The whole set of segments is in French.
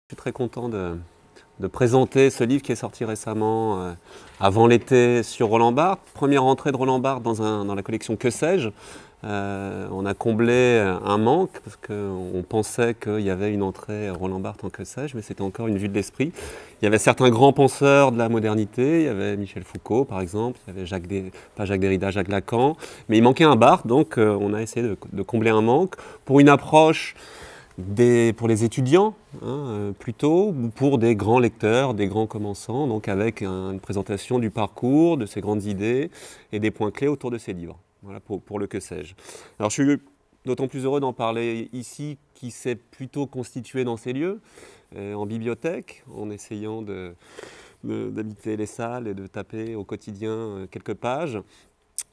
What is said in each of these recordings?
Je suis très content de, de présenter ce livre qui est sorti récemment euh, avant l'été sur Roland Barthes. Première entrée de Roland Barthes dans, un, dans la collection Que sais-je. Euh, on a comblé un manque parce qu'on pensait qu'il y avait une entrée Roland Barthes en Que sais-je, mais c'était encore une vue de l'esprit. Il y avait certains grands penseurs de la modernité, il y avait Michel Foucault par exemple, il y avait Jacques pas Jacques Derrida, Jacques Lacan, mais il manquait un Barthes, donc euh, on a essayé de, combler un manque pour une approche pour les étudiants hein, euh, plutôt, ou pour des grands lecteurs, des grands commençants, donc avec une présentation du parcours, de ses grandes idées et des points clés autour de ses livres. Voilà pour, le que sais-je. Alors je suis d'autant plus heureux d'en parler ici qui s'est plutôt constitué dans ces lieux, euh, en bibliothèque, en essayant d'habiter les salles et de taper au quotidien euh, quelques pages,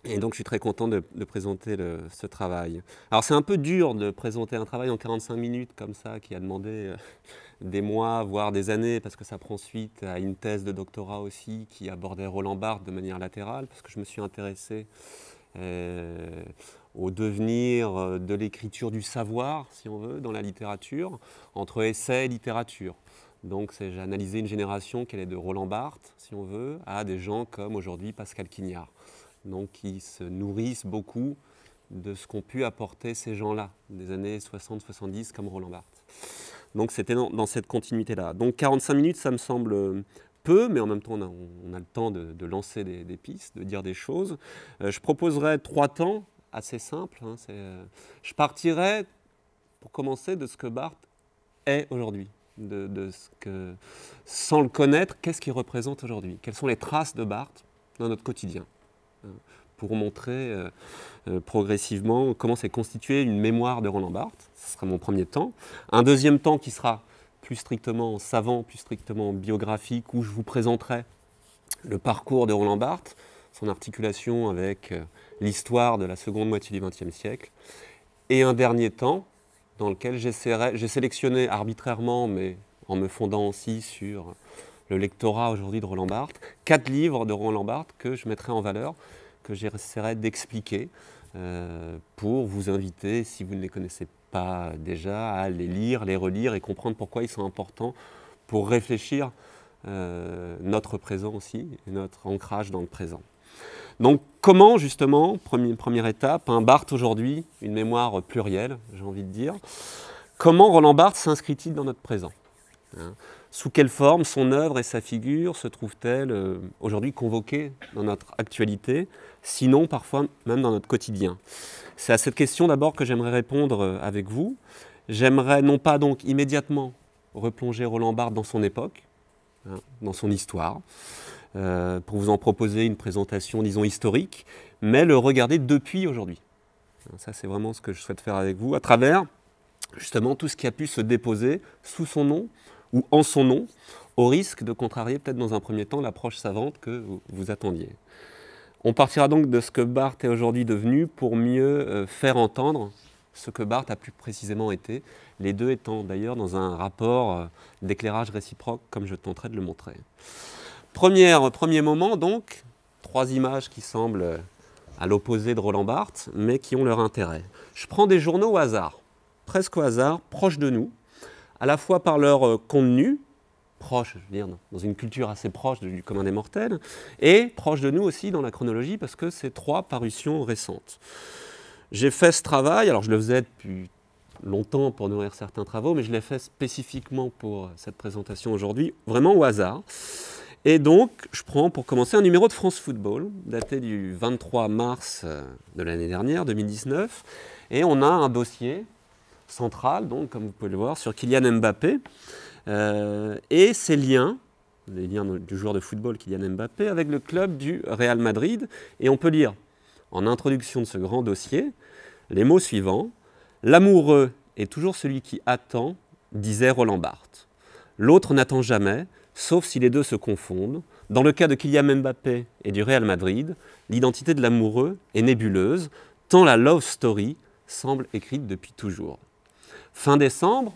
et donc, je suis très content de, présenter ce travail. Alors, c'est un peu dur de présenter un travail en 45 minutes comme ça, qui a demandé euh, des mois, voire des années, parce que ça prend suite à une thèse de doctorat aussi qui abordait Roland Barthes de manière latérale, parce que je me suis intéressé euh, au devenir euh, de l'écriture du savoir, si on veut, dans la littérature, entre essai et littérature. Donc j'ai analysé une génération qui est de Roland Barthes, si on veut, à des gens comme aujourd'hui Pascal Quignard donc qui se nourrissent beaucoup de ce qu'ont pu apporter ces gens-là, des années 60-70 comme Roland Barthes. Donc c'était dans, cette continuité-là. Donc 45 minutes, ça me semble euh, peu, mais en même temps, on a, le temps de, lancer des, pistes, de dire des choses. Euh, je proposerai trois temps assez simples. Hein, euh, je partirais, pour commencer, de ce que Barthes est aujourd'hui. De, de ce que, sans le connaître, qu'est-ce qu'il représente aujourd'hui Quelles sont les traces de Barthes dans notre quotidien euh, pour montrer euh, euh, progressivement comment s'est constituée une mémoire de Roland Barthes. Ce sera mon premier temps. Un deuxième temps qui sera plus strictement savant, plus strictement biographique, où je vous présenterai le parcours de Roland Barthes, son articulation avec l'histoire de la seconde moitié du XXe siècle. Et un dernier temps dans lequel j'ai sélectionné arbitrairement, mais en me fondant aussi sur le lectorat aujourd'hui de Roland Barthes, quatre livres de Roland Barthes que je mettrai en valeur, que j'essaierai d'expliquer euh, pour vous inviter, si vous ne les connaissez pas déjà, à les lire, les relire et comprendre pourquoi ils sont importants pour réfléchir euh, notre présent aussi, notre ancrage dans le présent. Donc comment justement, première, étape, un Barthes aujourd'hui, une mémoire plurielle, j'ai envie de dire, comment Roland Barthes s'inscrit-il dans notre présent hein sous quelle forme son œuvre et sa figure se trouvent-elles euh, aujourd'hui convoquées dans notre actualité, sinon parfois même dans notre quotidien C'est à cette question d'abord que j'aimerais répondre euh, avec vous. J'aimerais non pas donc immédiatement replonger Roland Barthes dans son époque, hein, dans son histoire, euh, pour vous en proposer une présentation, disons, historique, mais le regarder depuis aujourd'hui. Hein, ça, c'est vraiment ce que je souhaite faire avec vous, à travers justement tout ce qui a pu se déposer sous son nom, ou en son nom, au risque de contrarier peut-être dans un premier temps l'approche savante que vous attendiez. On partira donc de ce que Barthes est aujourd'hui devenu pour mieux euh, faire entendre ce que Barthes a plus précisément été, les deux étant d'ailleurs dans un rapport euh, d'éclairage réciproque, comme je tenterai de le montrer. premier moment donc, trois images qui semblent euh, à l'opposé de Roland Barthes, mais qui ont leur intérêt. Je prends des journaux au hasard, presque au hasard, proches de nous, à la fois par leur euh, contenu, proche, je veux dire, dans une culture assez proche du commun des mortels, et proche de nous aussi dans la chronologie, parce que c'est trois parutions récentes. J'ai fait ce travail, alors je le faisais depuis longtemps pour nourrir certains travaux, mais je l'ai fait spécifiquement pour euh, cette présentation aujourd'hui, vraiment au hasard. Et donc, je prends pour commencer un numéro de France Football, daté du 23 mars euh, de l'année dernière, 2019. Et on a un dossier centrale, donc, comme vous pouvez le voir, sur Kylian Mbappé euh, et ses liens, les liens du joueur de football Kylian Mbappé avec le club du Real Madrid. Et on peut lire en introduction de ce grand dossier les mots suivants L'amoureux est toujours celui qui attend, disait Roland Barthes. L'autre n'attend jamais, sauf si les deux se confondent. Dans le cas de Kylian Mbappé et du Real Madrid, l'identité de l'amoureux est nébuleuse, tant la love story semble écrite depuis toujours. Fin décembre,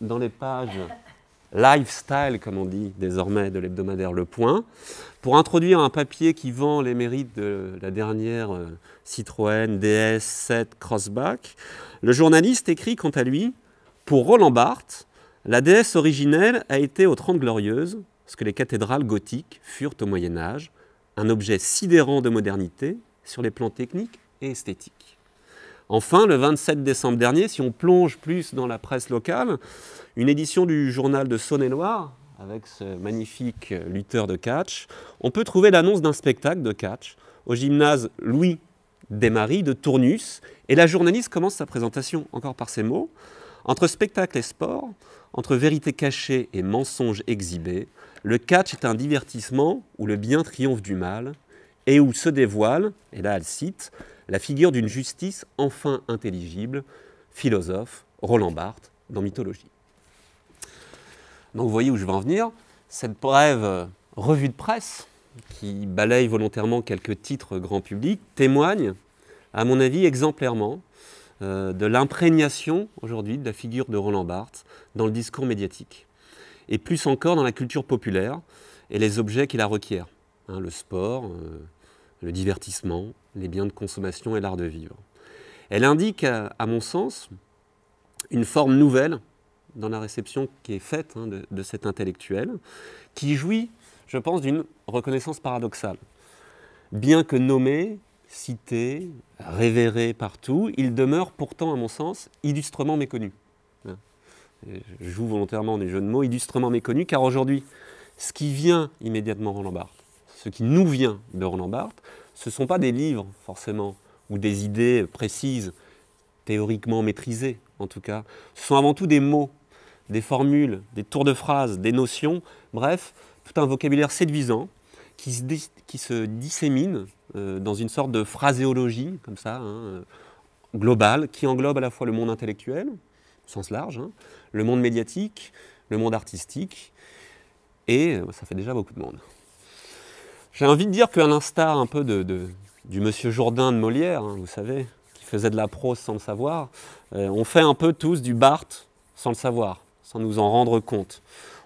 dans les pages lifestyle, comme on dit désormais, de l'hebdomadaire Le Point, pour introduire un papier qui vend les mérites de la dernière euh, Citroën DS7 Crossback, le journaliste écrit quant à lui Pour Roland Barthes, la déesse originelle a été aux Trente Glorieuses, ce que les cathédrales gothiques furent au Moyen-Âge, un objet sidérant de modernité sur les plans techniques et esthétiques. Enfin, le 27 décembre dernier, si on plonge plus dans la presse locale, une édition du journal de Saône-et-Loire, avec ce magnifique lutteur de catch, on peut trouver l'annonce d'un spectacle de catch au gymnase Louis Desmaris de Tournus, et la journaliste commence sa présentation encore par ces mots. Entre spectacle et sport, entre vérité cachée et mensonge exhibé, le catch est un divertissement où le bien triomphe du mal et où se dévoile, et là elle cite, la figure d'une justice enfin intelligible, philosophe Roland Barthes dans Mythologie. Donc vous voyez où je veux en venir. Cette brève euh, revue de presse, qui balaye volontairement quelques titres grand public, témoigne, à mon avis, exemplairement euh, de l'imprégnation aujourd'hui de la figure de Roland Barthes dans le discours médiatique, et plus encore dans la culture populaire et les objets qui la requièrent, hein, le sport, euh, le divertissement, les biens de consommation et l'art de vivre. Elle indique, à mon sens, une forme nouvelle dans la réception qui est faite hein, de, cet intellectuel, qui jouit, je pense, d'une reconnaissance paradoxale. Bien que nommé, cité, révéré partout, il demeure pourtant, à mon sens, illustrement méconnu. Hein. Je joue volontairement des jeux de mots, illustrement méconnu, car aujourd'hui, ce qui vient immédiatement Roland Barthes, ce qui nous vient de Roland Barthes, ce ne sont pas des livres forcément ou des idées précises, théoriquement maîtrisées en tout cas. Ce sont avant tout des mots, des formules, des tours de phrases, des notions, bref, tout un vocabulaire séduisant qui se, dissémine euh, dans une sorte de phraséologie comme ça, hein, euh, globale, qui englobe à la fois le monde intellectuel, au sens large, hein, le monde médiatique, le monde artistique, et euh, ça fait déjà beaucoup de monde. J'ai envie de dire qu'à l'instar un peu de, du monsieur Jourdain de Molière, hein, vous savez, qui faisait de la prose sans le savoir, euh, on fait un peu tous du Barthes sans le savoir, sans nous en rendre compte.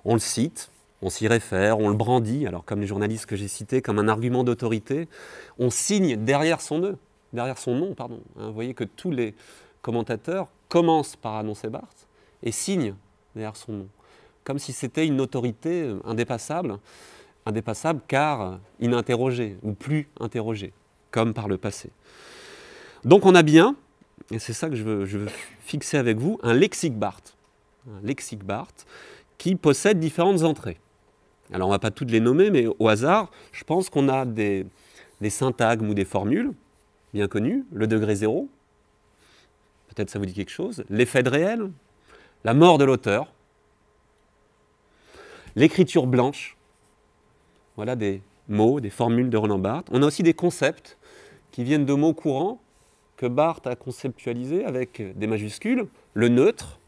On le cite, on s'y réfère, on le brandit, alors comme les journalistes que j'ai cités, comme un argument d'autorité, on signe derrière son nœud, derrière son nom, pardon. Hein. vous voyez que tous les commentateurs commencent par annoncer Barthes et signent derrière son nom, comme si c'était une autorité euh, indépassable indépassable car ininterrogé ou plus interrogé, comme par le passé. Donc on a bien, et c'est ça que je veux, fixer avec vous, un lexique Barthes. Un lexique Barthes qui possède différentes entrées. Alors on ne va pas toutes les nommer, mais au hasard, je pense qu'on a des, des syntagmes ou des formules bien connues, le degré zéro, peut-être ça vous dit quelque chose, l'effet de réel, la mort de l'auteur, l'écriture blanche, voilà des mots, des formules de Roland Barthes. On a aussi des concepts qui viennent de mots courants que Barthes a conceptualisés avec des majuscules. Le neutre,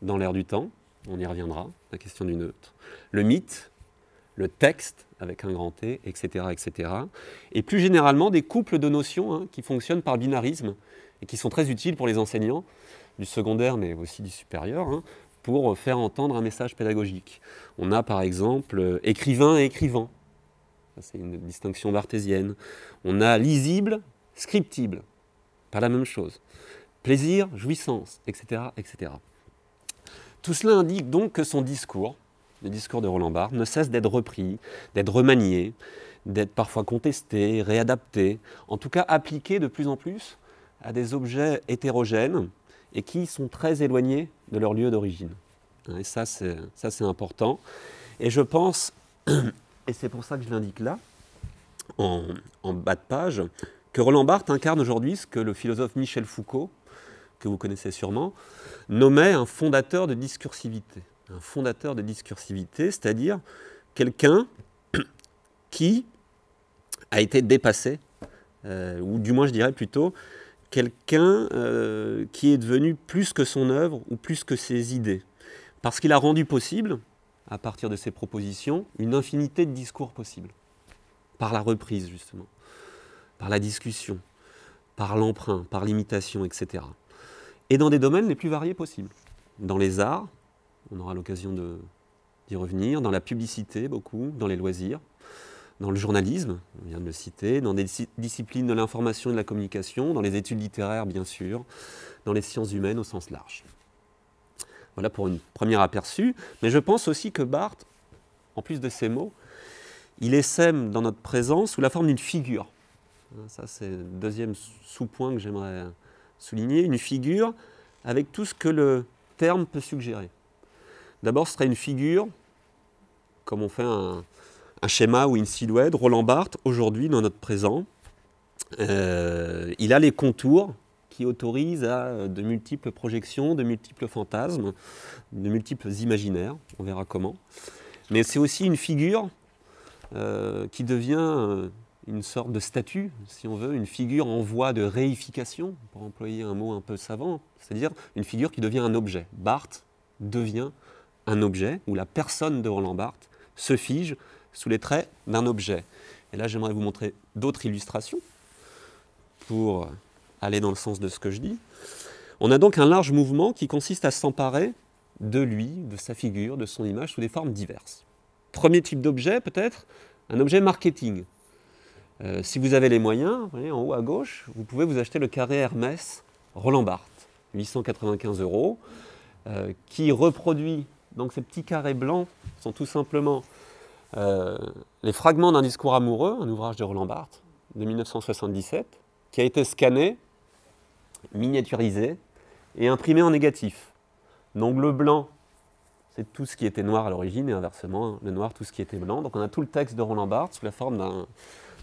dans l'ère du temps, on y reviendra, la question du neutre. Le mythe, le texte avec un grand T, etc. etc. Et plus généralement, des couples de notions hein, qui fonctionnent par binarisme et qui sont très utiles pour les enseignants du secondaire mais aussi du supérieur. Hein pour faire entendre un message pédagogique. On a par exemple euh, écrivain et écrivant. C'est une distinction bartésienne. On a lisible, scriptible. Pas la même chose. Plaisir, jouissance, etc. etc. Tout cela indique donc que son discours, le discours de Roland Barthes, ne cesse d'être repris, d'être remanié, d'être parfois contesté, réadapté, en tout cas appliqué de plus en plus à des objets hétérogènes, et qui sont très éloignés de leur lieu d'origine. Et ça, c'est, important. Et je pense, et c'est pour ça que je l'indique là, en, bas de page, que Roland Barthes incarne aujourd'hui ce que le philosophe Michel Foucault, que vous connaissez sûrement, nommait un fondateur de discursivité. Un fondateur de discursivité, c'est-à-dire quelqu'un qui a été dépassé, euh, ou du moins je dirais plutôt quelqu'un euh, qui est devenu plus que son œuvre ou plus que ses idées. Parce qu'il a rendu possible, à partir de ses propositions, une infinité de discours possibles. Par la reprise, justement, par la discussion, par l'emprunt, par l'imitation, etc. Et dans des domaines les plus variés possibles. Dans les arts, on aura l'occasion d'y revenir, dans la publicité beaucoup, dans les loisirs, dans le journalisme, on vient de le citer, dans des disciplines de l'information et de la communication, dans les études littéraires bien sûr, dans les sciences humaines au sens large. Voilà pour une première aperçu, mais je pense aussi que Barthes, en plus de ces mots, il essaime dans notre présence sous la forme d'une figure. Hein, ça c'est le deuxième sous-point que j'aimerais souligner, une figure avec tout ce que le terme peut suggérer. D'abord ce serait une figure, comme on fait un, un schéma ou une silhouette. Roland Barthes, aujourd'hui, dans notre présent, euh, il a les contours qui autorisent à euh, de multiples projections, de multiples fantasmes, de multiples imaginaires, on verra comment. Mais c'est aussi une figure euh, qui devient une sorte de statue, si on veut, une figure en voie de réification, pour employer un mot un peu savant, c'est-à-dire une figure qui devient un objet. Barthes devient un objet, où la personne de Roland Barthes se fige sous les traits d'un objet. Et là, j'aimerais vous montrer d'autres illustrations pour aller dans le sens de ce que je dis. On a donc un large mouvement qui consiste à s'emparer de lui, de sa figure, de son image sous des formes diverses. Premier type d'objet, peut-être, un objet marketing. Euh, si vous avez les moyens, vous voyez, en haut à gauche, vous pouvez vous acheter le carré Hermès Roland Barthes, 895 euros, euh, qui reproduit, donc ces petits carrés blancs sont tout simplement euh, les fragments d'un discours amoureux, un ouvrage de Roland Barthes de 1977, qui a été scanné, miniaturisé et imprimé en négatif. Donc le blanc, c'est tout ce qui était noir à l'origine et inversement, le noir, tout ce qui était blanc. Donc on a tout le texte de Roland Barthes sous la forme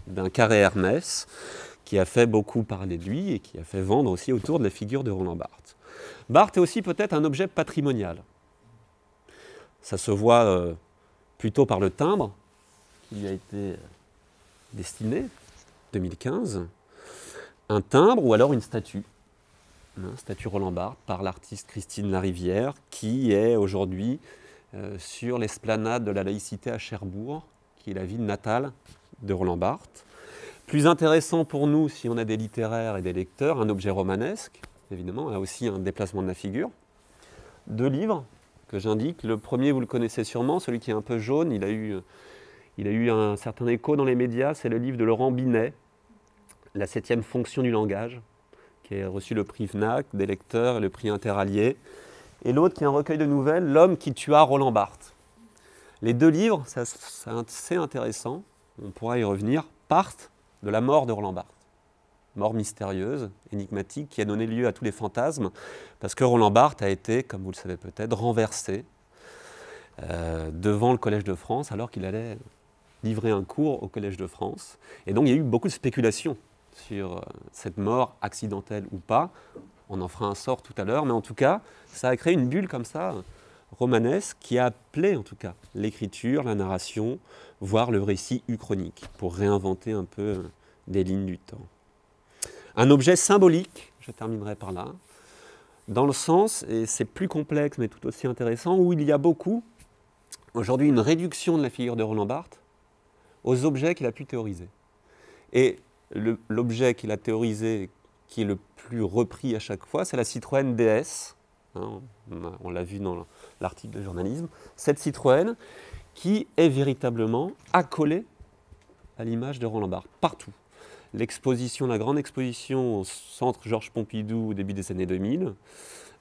d'un carré Hermès qui a fait beaucoup parler de lui et qui a fait vendre aussi autour de la figure de Roland Barthes. Barthes est aussi peut-être un objet patrimonial. Ça se voit euh, plutôt par le timbre qui lui a été euh, destiné, 2015. Un timbre ou alors une statue. Hein, statue Roland Barthes par l'artiste Christine Larivière qui est aujourd'hui euh, sur l'esplanade de la laïcité à Cherbourg, qui est la ville natale de Roland Barthes. Plus intéressant pour nous, si on a des littéraires et des lecteurs, un objet romanesque, évidemment, a aussi un déplacement de la figure. Deux livres que j'indique. Le premier, vous le connaissez sûrement, celui qui est un peu jaune, il a eu, il a eu un certain écho dans les médias, c'est le livre de Laurent Binet, La septième fonction du langage, qui a reçu le prix FNAC des lecteurs et le prix Interallié. Et l'autre qui est un recueil de nouvelles, L'homme qui tua Roland Barthes. Les deux livres, c'est intéressant, on pourra y revenir, partent de la mort de Roland Barthes mort mystérieuse, énigmatique, qui a donné lieu à tous les fantasmes, parce que Roland Barthes a été, comme vous le savez peut-être, renversé euh, devant le Collège de France alors qu'il allait livrer un cours au Collège de France. Et donc il y a eu beaucoup de spéculations sur euh, cette mort accidentelle ou pas. On en fera un sort tout à l'heure, mais en tout cas, ça a créé une bulle comme ça, romanesque, qui a appelé en tout cas l'écriture, la narration, voire le récit uchronique, pour réinventer un peu euh, des lignes du temps un objet symbolique, je terminerai par là, dans le sens, et c'est plus complexe mais tout aussi intéressant, où il y a beaucoup, aujourd'hui, une réduction de la figure de Roland Barthes aux objets qu'il a pu théoriser. Et l'objet qu'il a théorisé, qui est le plus repris à chaque fois, c'est la Citroën DS. Hein, on, on l'a vu dans l'article de journalisme. Cette Citroën qui est véritablement accolée à l'image de Roland Barthes, partout l'exposition, la grande exposition au centre Georges Pompidou au début des années 2000,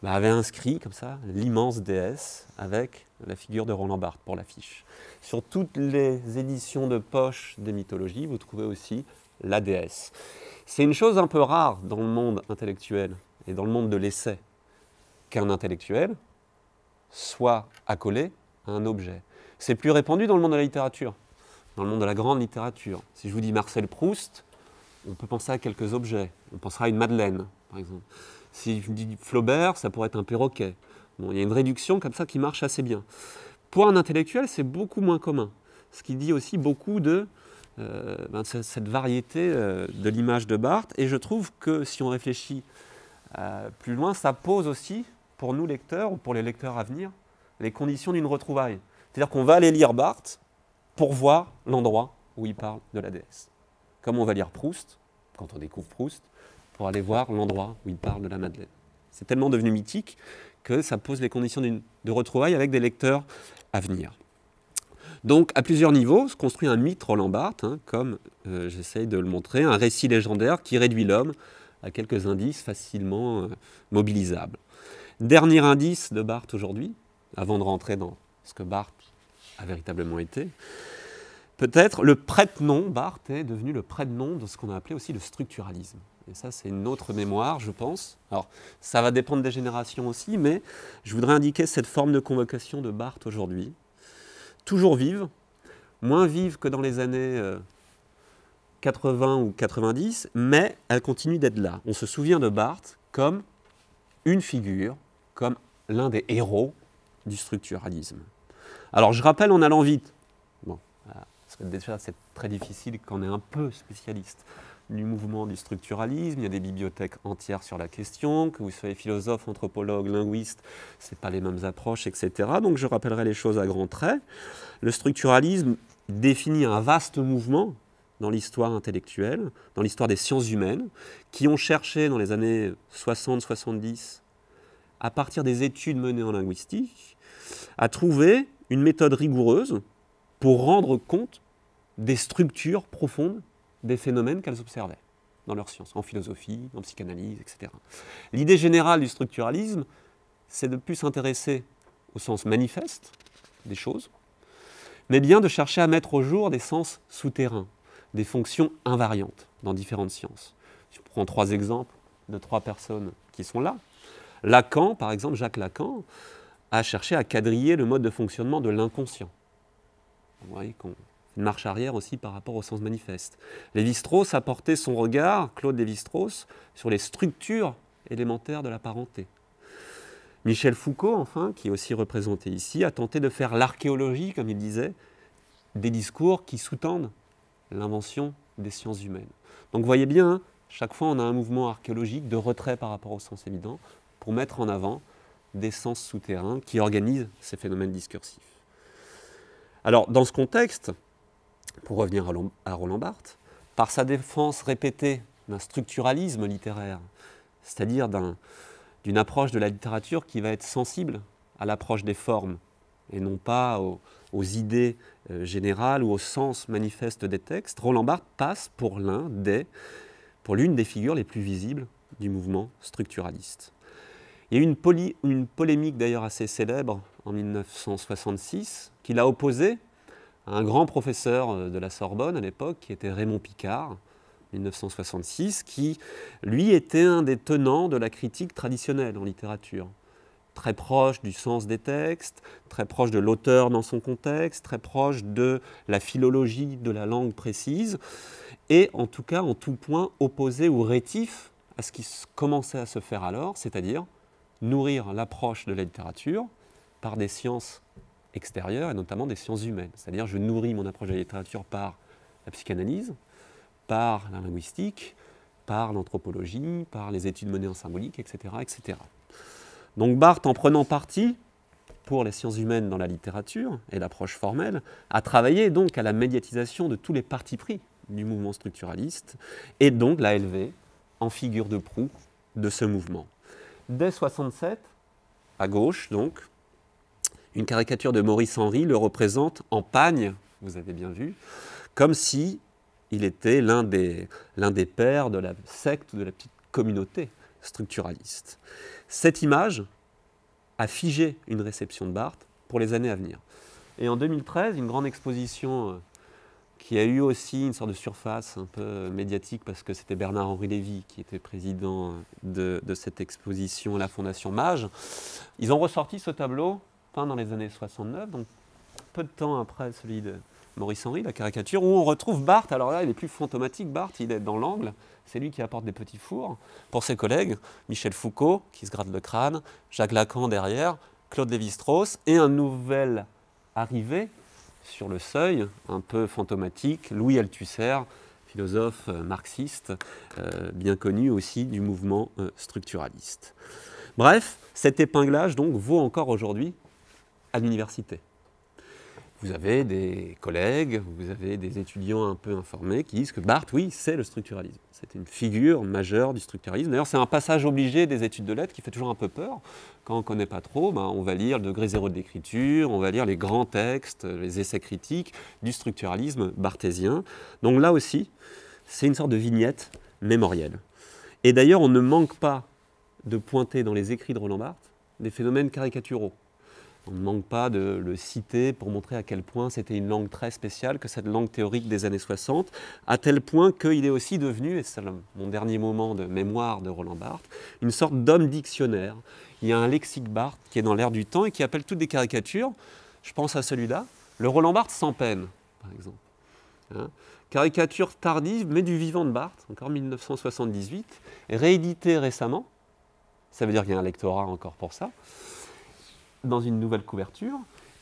bah, avait inscrit comme ça l'immense déesse avec la figure de Roland Barthes pour l'affiche. Sur toutes les éditions de poche des mythologies, vous trouvez aussi la déesse. C'est une chose un peu rare dans le monde intellectuel et dans le monde de l'essai qu'un intellectuel soit accolé à un objet. C'est plus répandu dans le monde de la littérature, dans le monde de la grande littérature. Si je vous dis Marcel Proust, on peut penser à quelques objets. On pensera à une madeleine, par exemple. Si je dis Flaubert, ça pourrait être un perroquet. il y a une réduction comme ça qui marche assez bien. Pour un intellectuel, c'est beaucoup moins commun. Ce qui dit aussi beaucoup de euh, ben, cette variété euh, de l'image de Barthes. Et je trouve que si on réfléchit euh, plus loin, ça pose aussi, pour nous lecteurs ou pour les lecteurs à venir, les conditions d'une retrouvaille. C'est-à-dire qu'on va aller lire Barthes pour voir l'endroit où il parle de la déesse comme on va lire Proust, quand on découvre Proust, pour aller voir l'endroit où il parle de la Madeleine. C'est tellement devenu mythique que ça pose les conditions de retrouvailles avec des lecteurs à venir. Donc, à plusieurs niveaux, se construit un mythe Roland Barthes, hein, comme j'essaie euh, j'essaye de le montrer, un récit légendaire qui réduit l'homme à quelques indices facilement euh, mobilisables. Dernier indice de Barthes aujourd'hui, avant de rentrer dans ce que Barthes a véritablement été, Peut-être le prête-nom, Barthes est devenu le prête-nom de ce qu'on a appelé aussi le structuralisme. Et ça, c'est une autre mémoire, je pense. Alors, ça va dépendre des générations aussi, mais je voudrais indiquer cette forme de convocation de Barthes aujourd'hui. Toujours vive, moins vive que dans les années 80 euh, ou 90, mais elle continue d'être là. On se souvient de Barthes comme une figure, comme l'un des héros du structuralisme. Alors, je rappelle en allant vite, déjà c'est très difficile quand on est un peu spécialiste du mouvement du structuralisme. Il y a des bibliothèques entières sur la question, que vous soyez philosophe, anthropologue, linguiste, ce pas les mêmes approches, etc. Donc je rappellerai les choses à grands traits. Le structuralisme définit un vaste mouvement dans l'histoire intellectuelle, dans l'histoire des sciences humaines, qui ont cherché dans les années 60-70, à partir des études menées en linguistique, à trouver une méthode rigoureuse pour rendre compte des structures profondes des phénomènes qu'elles observaient dans leurs sciences, en philosophie, en psychanalyse, etc. L'idée générale du structuralisme, c'est de plus s'intéresser au sens manifeste des choses, mais bien de chercher à mettre au jour des sens souterrains, des fonctions invariantes dans différentes sciences. Si on prends trois exemples de trois personnes qui sont là. Lacan, par exemple, Jacques Lacan, a cherché à quadriller le mode de fonctionnement de l'inconscient. Vous voyez qu'on marche arrière aussi par rapport au sens manifeste. Lévi-Strauss a porté son regard, Claude Lévi-Strauss, sur les structures élémentaires de la parenté. Michel Foucault, enfin, qui est aussi représenté ici, a tenté de faire l'archéologie, comme il disait, des discours qui sous-tendent l'invention des sciences humaines. Donc vous voyez bien, hein, chaque fois on a un mouvement archéologique de retrait par rapport au sens évident pour mettre en avant des sens souterrains qui organisent ces phénomènes discursifs. Alors dans ce contexte, pour revenir à Roland Barthes, par sa défense répétée d'un structuralisme littéraire, c'est-à-dire d'une approche de la littérature qui va être sensible à l'approche des formes et non pas aux, idées euh, générales ou au sens manifeste des textes, Roland Barthes passe pour l'une des figures les plus visibles du mouvement structuraliste. Il y a eu une, une polémique d'ailleurs assez célèbre en 1966 qui l'a opposé un grand professeur euh, de la Sorbonne à l'époque, qui était Raymond Picard, 1966, qui, lui, était un des tenants de la critique traditionnelle en littérature. Très proche du sens des textes, très proche de l'auteur dans son contexte, très proche de la philologie de la langue précise, et en tout cas en tout point opposé ou rétif à ce qui commençait à se faire alors, c'est-à-dire nourrir l'approche de la littérature par des sciences extérieures, et notamment des sciences humaines. C'est-à-dire je nourris mon approche de la littérature par la psychanalyse, par la linguistique, par l'anthropologie, par les études menées en symbolique, etc. etc. Donc Barthes, en prenant parti pour les sciences humaines dans la littérature et l'approche formelle, a travaillé donc à la médiatisation de tous les partis pris du mouvement structuraliste, et donc l'a élevé en figure de proue de ce mouvement. Dès 67, à gauche donc, une caricature de Maurice Henry le représente en pagne, vous avez bien vu, comme si il était l'un des, des pères de la secte, de la petite communauté structuraliste. Cette image a figé une réception de Barthes pour les années à venir. Et en 2013, une grande exposition euh, qui a eu aussi une sorte de surface un peu médiatique parce que c'était Bernard-Henri Lévy qui était président euh, de, de, cette exposition à la Fondation Mage. Ils ont ressorti ce tableau peint dans les années 69, donc peu de temps après celui de Maurice Henry, la caricature, où on retrouve Barthes. Alors là, il est plus fantomatique, Barthes, il est dans l'angle. C'est lui qui apporte des petits fours pour ses collègues, Michel Foucault, qui se gratte le crâne, Jacques Lacan derrière, Claude Lévi-Strauss, et un nouvel arrivé sur le seuil, un peu fantomatique, Louis Althusser, philosophe euh, marxiste, euh, bien connu aussi du mouvement euh, structuraliste. Bref, cet épinglage donc vaut encore aujourd'hui à l'université. Vous avez des collègues, vous avez des étudiants un peu informés qui disent que Barthes, oui, c'est le structuralisme. C'est une figure majeure du structuralisme. D'ailleurs, c'est un passage obligé des études de lettres qui fait toujours un peu peur. Quand on ne connaît pas trop, ben, on va lire le degré zéro de l'écriture, on va lire les grands textes, les essais critiques du structuralisme barthésien. Donc là aussi, c'est une sorte de vignette mémorielle. Et d'ailleurs, on ne manque pas de pointer dans les écrits de Roland Barthes des phénomènes caricaturaux. On ne manque pas de le citer pour montrer à quel point c'était une langue très spéciale que cette langue théorique des années 60, à tel point qu'il est aussi devenu, et c'est mon dernier moment de mémoire de Roland Barthes, une sorte d'homme dictionnaire. Il y a un lexique Barthes qui est dans l'air du temps et qui appelle toutes des caricatures. Je pense à celui-là, le Roland Barthes sans peine, par exemple. Hein. Caricature tardive, mais du vivant de Barthes, encore 1978, réédité récemment. Ça veut dire qu'il y a un lectorat encore pour ça dans une nouvelle couverture.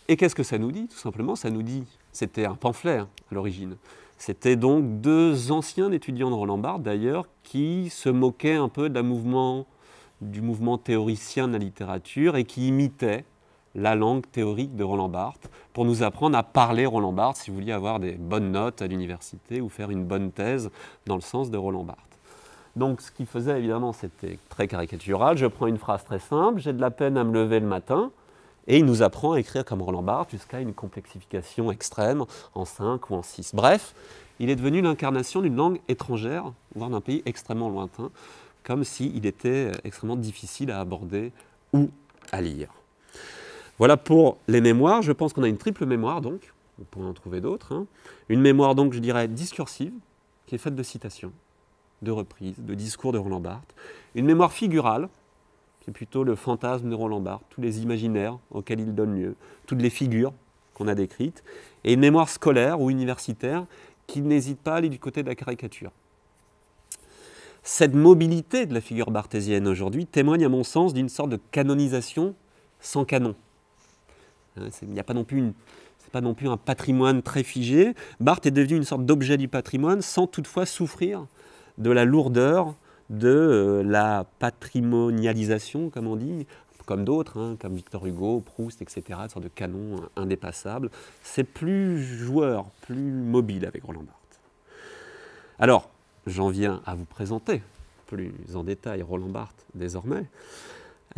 Et qu'est-ce que ça nous dit Tout simplement, ça nous dit, c'était un pamphlet hein, à l'origine. C'était donc deux anciens étudiants de Roland Barthes d'ailleurs qui se moquaient un peu mouvement, du mouvement théoricien de la littérature et qui imitaient la langue théorique de Roland Barthes pour nous apprendre à parler Roland Barthes si vous vouliez avoir des bonnes notes à l'université ou faire une bonne thèse dans le sens de Roland Barthes. Donc ce qu'il faisait évidemment c'était très caricatural, je prends une phrase très simple, j'ai de la peine à me lever le matin, et il nous apprend à écrire comme Roland Barthes jusqu'à une complexification extrême en 5 ou en 6. Bref, il est devenu l'incarnation d'une langue étrangère, voire d'un pays extrêmement lointain, comme s'il était euh, extrêmement difficile à aborder ou à lire. Voilà pour les mémoires. Je pense qu'on a une triple mémoire, donc, on pourrait en trouver d'autres. Hein. Une mémoire, donc, je dirais, discursive, qui est faite de citations, de reprises, de discours de Roland Barthes. Une mémoire figurale, c'est plutôt le fantasme de Roland Barthes, tous les imaginaires auxquels il donne lieu, toutes les figures qu'on a décrites, et une mémoire scolaire ou universitaire qui n'hésite pas à aller du côté de la caricature. Cette mobilité de la figure barthésienne aujourd'hui témoigne à mon sens d'une sorte de canonisation sans canon. Hein, il n'y a pas non plus pas non plus un patrimoine très figé. Barthes est devenu une sorte d'objet du patrimoine sans toutefois souffrir de la lourdeur de euh, la patrimonialisation, comme on dit, comme d'autres, hein, comme Victor Hugo, Proust, etc., une sorte de canon euh, indépassable. C'est plus joueur, plus mobile avec Roland Barthes. Alors, j'en viens à vous présenter plus en détail Roland Barthes désormais.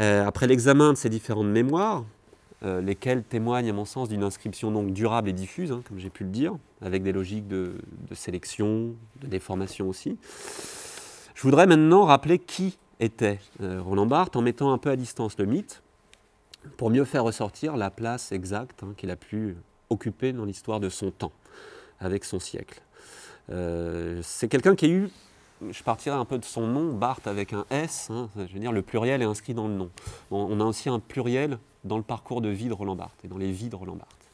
Euh, après l'examen de ces différentes mémoires, lesquelles témoignent à mon sens d'une inscription donc durable et diffuse, hein, comme j'ai pu le dire, avec des logiques de sélection, de déformation aussi, je voudrais maintenant rappeler qui était euh, Roland Barthes en mettant un peu à distance le mythe pour mieux faire ressortir la place exacte hein, qu'il a pu occuper dans l'histoire de son temps, avec son siècle. Euh, c'est quelqu'un qui a eu, je partirai un peu de son nom, Barthes avec un S, hein, je veux dire le pluriel est inscrit dans le nom. on a aussi un pluriel dans le parcours de vie de Roland Barthes et dans les vies de Roland Barthes.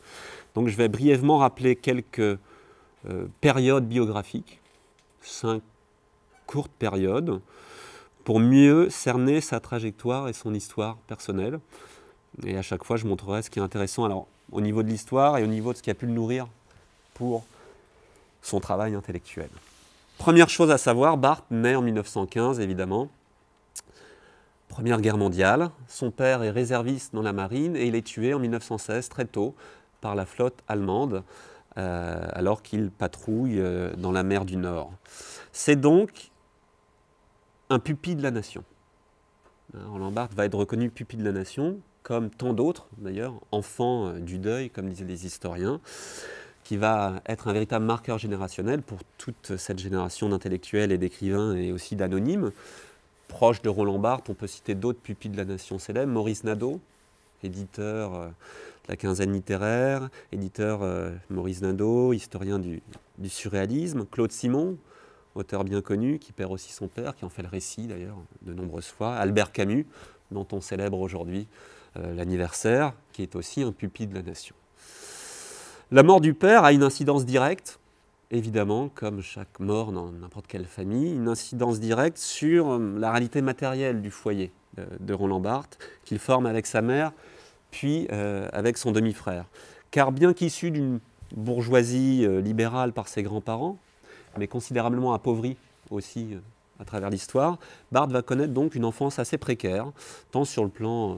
Donc je vais brièvement rappeler quelques euh, périodes biographiques, cinq courte période pour mieux cerner sa trajectoire et son histoire personnelle. Et à chaque fois, je montrerai ce qui est intéressant alors, au niveau de l'histoire et au niveau de ce qui a pu le nourrir pour son travail intellectuel. Première chose à savoir, Bart naît en 1915, évidemment. Première guerre mondiale. Son père est réserviste dans la marine et il est tué en 1916, très tôt, par la flotte allemande, euh, alors qu'il patrouille euh, dans la mer du Nord. C'est donc un pupille de la nation. Roland hein, Barthes va être reconnu pupille de la nation, comme tant d'autres d'ailleurs, enfant euh, du deuil, comme disaient les historiens, qui va être un véritable marqueur générationnel pour toute cette génération d'intellectuels et d'écrivains et aussi d'anonymes. Proche de Roland Barthes, on peut citer d'autres pupilles de la nation célèbres. Maurice Nadeau, éditeur euh, de la quinzaine littéraire, éditeur euh, Maurice Nadeau, historien du surréalisme, Claude Simon, auteur bien connu qui perd aussi son père, qui en fait le récit d'ailleurs de nombreuses fois, Albert Camus, dont on célèbre aujourd'hui euh, l'anniversaire, qui est aussi un pupille de la nation. La mort du père a une incidence directe, évidemment, comme chaque mort dans n'importe quelle famille, une incidence directe sur euh, la réalité matérielle du foyer de Roland Barthes, qu'il forme avec sa mère, puis euh, avec son demi-frère. Car bien qu'issu d'une bourgeoisie libérale par ses grands-parents, mais considérablement appauvri aussi euh, à travers l'histoire, Bard va connaître donc une enfance assez précaire, tant sur le plan euh,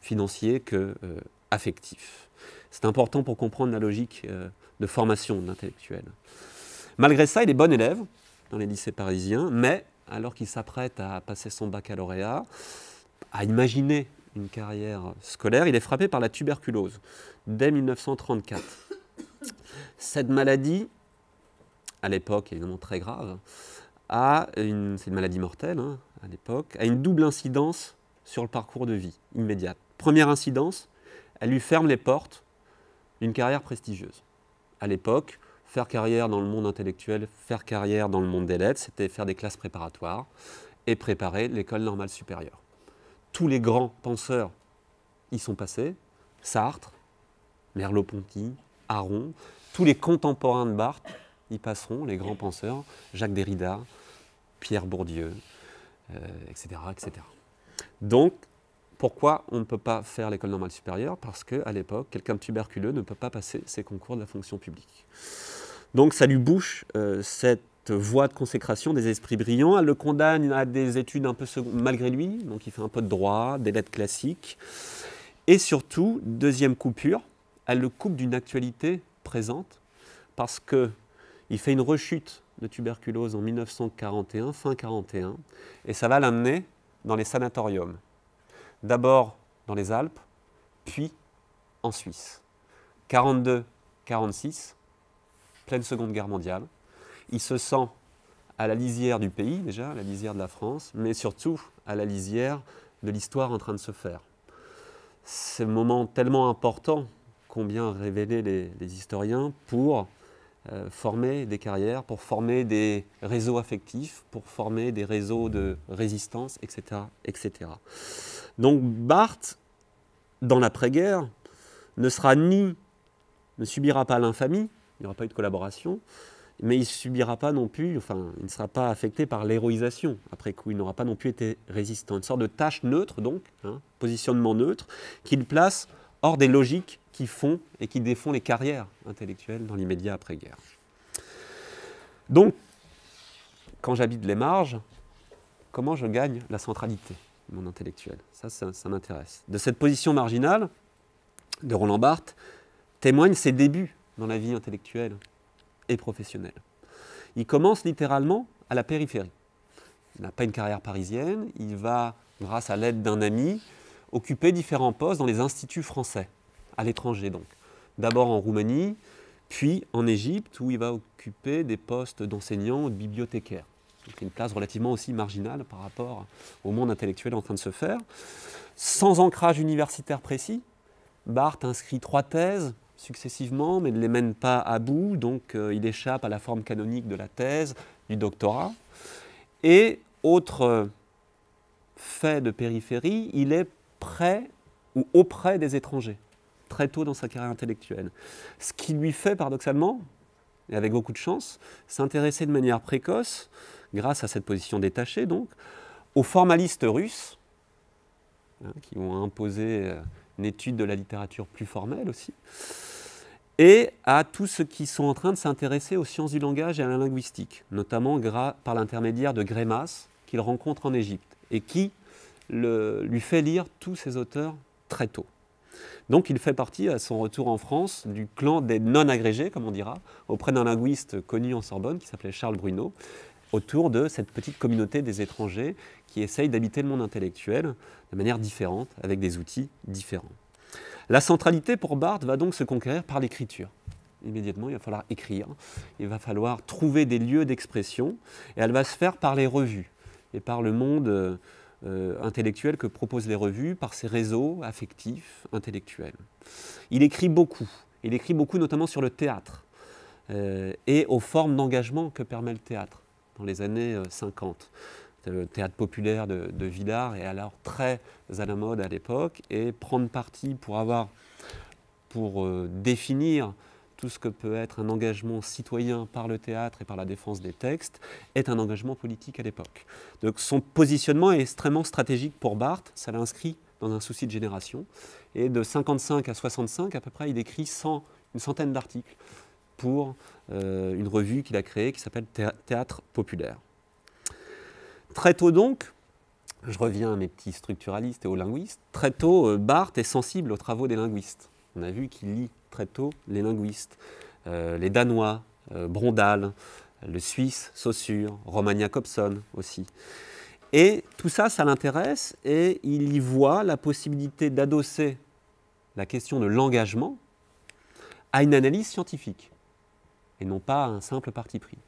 financier que euh, affectif. C'est important pour comprendre la logique de formation de l'intellectuel. Malgré ça, il est bon élève dans les lycées parisiens, mais alors qu'il s'apprête à passer son baccalauréat, à imaginer une carrière scolaire, il est frappé par la tuberculose dès 1934. Cette maladie à l'époque évidemment très grave, une, c'est une maladie mortelle hein, à l'époque, a une double incidence sur le parcours de vie immédiate. Première incidence, elle lui ferme les portes d'une carrière prestigieuse. À l'époque, faire carrière dans le monde intellectuel, faire carrière dans le monde des lettres, c'était faire des classes préparatoires et préparer l'école normale supérieure. Tous les grands penseurs y sont passés, Sartre, Merleau-Ponty, Aron, tous les contemporains de Barthes passeront les grands penseurs, Jacques Derrida, Pierre Bourdieu, etc., euh, etc. Donc, pourquoi on ne peut pas faire l'école normale supérieure Parce qu'à l'époque, quelqu'un de tuberculeux ne peut pas passer ses concours de la fonction publique. Donc, ça lui bouche euh, cette voie de consécration des esprits brillants. Elle le condamne à des études un peu malgré lui, donc il fait un peu de droit, des lettres classiques. Et surtout, deuxième coupure, elle le coupe d'une actualité présente, parce que il fait une rechute de tuberculose en 1941, fin 41, et ça va l'amener dans les sanatoriums. D'abord dans les Alpes, puis en Suisse. 42-46, pleine Seconde Guerre mondiale. Il se sent à la lisière du pays déjà, à la lisière de la France, mais surtout à la lisière de l'histoire en train de se faire. C'est un moment tellement important, combien révélé les historiens, pour euh, former des carrières, pour former des réseaux affectifs, pour former des réseaux de résistance, etc. etc. Donc Barthes, dans l'après-guerre, ne sera ni, ne subira pas l'infamie, il n'y aura pas eu de collaboration, mais il ne subira pas non plus, enfin, il ne sera pas affecté par l'héroïsation. Après coup, il n'aura pas non plus été résistant. Une sorte de tâche neutre, donc, hein, positionnement neutre, qu'il place hors des logiques qui font et qui défont les carrières intellectuelles dans l'immédiat après-guerre. Donc, quand j'habite les marges, comment je gagne la centralité de mon intellectuel Ça, ça, m'intéresse. De cette position marginale de Roland Barthes témoignent ses débuts dans la vie intellectuelle et professionnelle. Il commence littéralement à la périphérie. Il n'a pas une carrière parisienne, il va, grâce à l'aide d'un ami, occuper différents postes dans les instituts français, à l'étranger donc. D'abord en Roumanie, puis en Égypte, où il va occuper des postes d'enseignant ou de bibliothécaire. Donc une place relativement aussi marginale par rapport au monde intellectuel en train de se faire. Sans ancrage universitaire précis, Barthes inscrit trois thèses successivement, mais ne les mène pas à bout, donc euh, il échappe à la forme canonique de la thèse, du doctorat. Et autre euh, fait de périphérie, il est près ou auprès des étrangers, très tôt dans sa carrière intellectuelle. Ce qui lui fait paradoxalement, et avec beaucoup de chance, s'intéresser de manière précoce, grâce à cette position détachée donc, aux formalistes russes, hein, qui ont imposé euh, une étude de la littérature plus formelle aussi, et à tous ceux qui sont en train de s'intéresser aux sciences du langage et à la linguistique, notamment par l'intermédiaire de Grémas, qu'il rencontre en Égypte, et qui, lui fait lire tous ses auteurs très tôt. Donc il fait partie, à son retour en France, du clan des non-agrégés, comme on dira, auprès d'un linguiste connu en Sorbonne qui s'appelait Charles Bruno, autour de cette petite communauté des étrangers qui essayent d'habiter le monde intellectuel de manière différente, avec des outils différents. La centralité pour Barthes va donc se conquérir par l'écriture. Immédiatement, il va falloir écrire, il va falloir trouver des lieux d'expression, et elle va se faire par les revues et par le monde euh, euh, intellectuel que proposent les revues par ses réseaux affectifs, intellectuels. Il écrit beaucoup. Il écrit beaucoup notamment sur le théâtre euh, et aux formes d'engagement que permet le théâtre dans les années 50. Euh, le théâtre populaire de, de Villard est alors très à la mode à l'époque et prendre parti pour avoir, pour définir tout ce que peut être un engagement citoyen par le théâtre et par la défense des textes est un engagement politique à l'époque. Donc son positionnement est extrêmement stratégique pour Barthes, ça l'a inscrit dans un souci de génération. Et de 55 à 65, à peu près, il écrit une centaine d'articles pour euh, une revue qu'il a créée qui s'appelle Théâtre populaire. Très tôt donc, je reviens à mes petits structuralistes et aux linguistes, très tôt, euh, Barthes est sensible aux travaux des linguistes. On a vu qu'il lit très tôt les linguistes, euh, les Danois, euh, Brondal, le Suisse, Saussure, Romania Cobson aussi. Et tout ça, ça l'intéresse et il y voit la possibilité d'adosser la question de l'engagement à une analyse scientifique et non pas à un simple parti pris.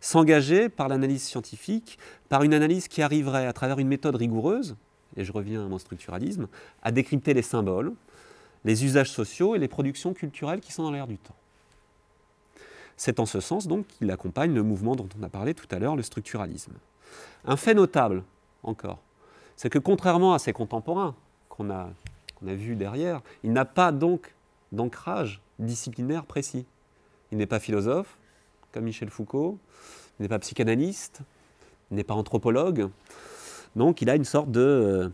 S'engager par l'analyse scientifique, par une analyse qui arriverait à travers une méthode rigoureuse, et je reviens à mon structuralisme, à décrypter les symboles, les usages sociaux et les productions culturelles qui sont dans l'air du temps. C'est en ce sens donc qu'il accompagne le mouvement dont on a parlé tout à l'heure, le structuralisme. Un fait notable encore, c'est que contrairement à ses contemporains qu'on a, vus derrière, il n'a pas donc d'ancrage disciplinaire précis. Il n'est pas philosophe, comme Michel Foucault, il n'est pas psychanalyste, il n'est pas anthropologue. Donc il a une sorte de euh,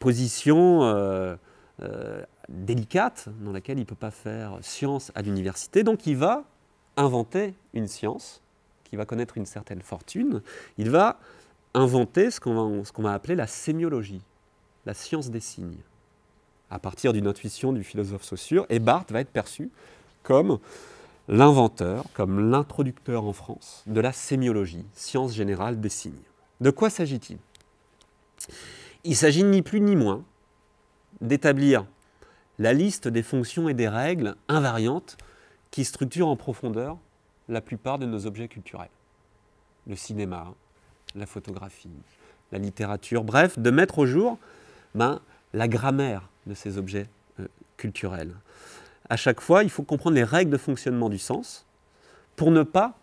position euh, euh, délicate dans laquelle il ne peut pas faire science à l'université. Donc il va inventer une science qui va connaître une certaine fortune. Il va inventer ce qu'on va, qu'on va, appeler la sémiologie, la science des signes. À partir d'une intuition du philosophe Saussure, et Barthes va être perçu comme l'inventeur, comme l'introducteur en France de la sémiologie, science générale des signes. De quoi sagit Il, Il s'agit ni plus ni moins d'établir la liste des fonctions et des règles invariantes qui structurent en profondeur la plupart de nos objets culturels. Le cinéma, la photographie, la littérature, bref, de mettre au jour ben, la grammaire de ces objets euh, culturels. À chaque fois, il faut comprendre les règles de fonctionnement du sens pour ne pas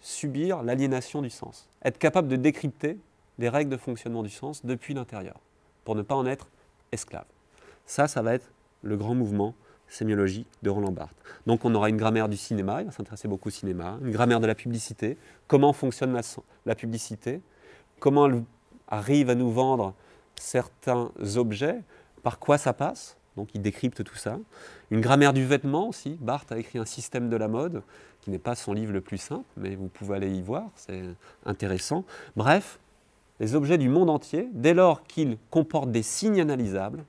subir l'aliénation du sens. Être capable de décrypter les règles de fonctionnement du sens depuis l'intérieur, pour ne pas en être esclave. Ça, ça va être le grand mouvement sémiologie de Roland Barthes. Donc on aura une grammaire du cinéma, il va s'intéresser beaucoup au cinéma, une grammaire de la publicité, comment fonctionne la, publicité, comment elle arrive à nous vendre certains objets, par quoi ça passe, donc il décrypte tout ça. Une grammaire du vêtement aussi, Barthes a écrit un système de la mode, qui n'est pas son livre le plus simple, mais vous pouvez aller y voir, c'est intéressant. Bref, les objets du monde entier, dès lors qu'ils comportent des signes analysables,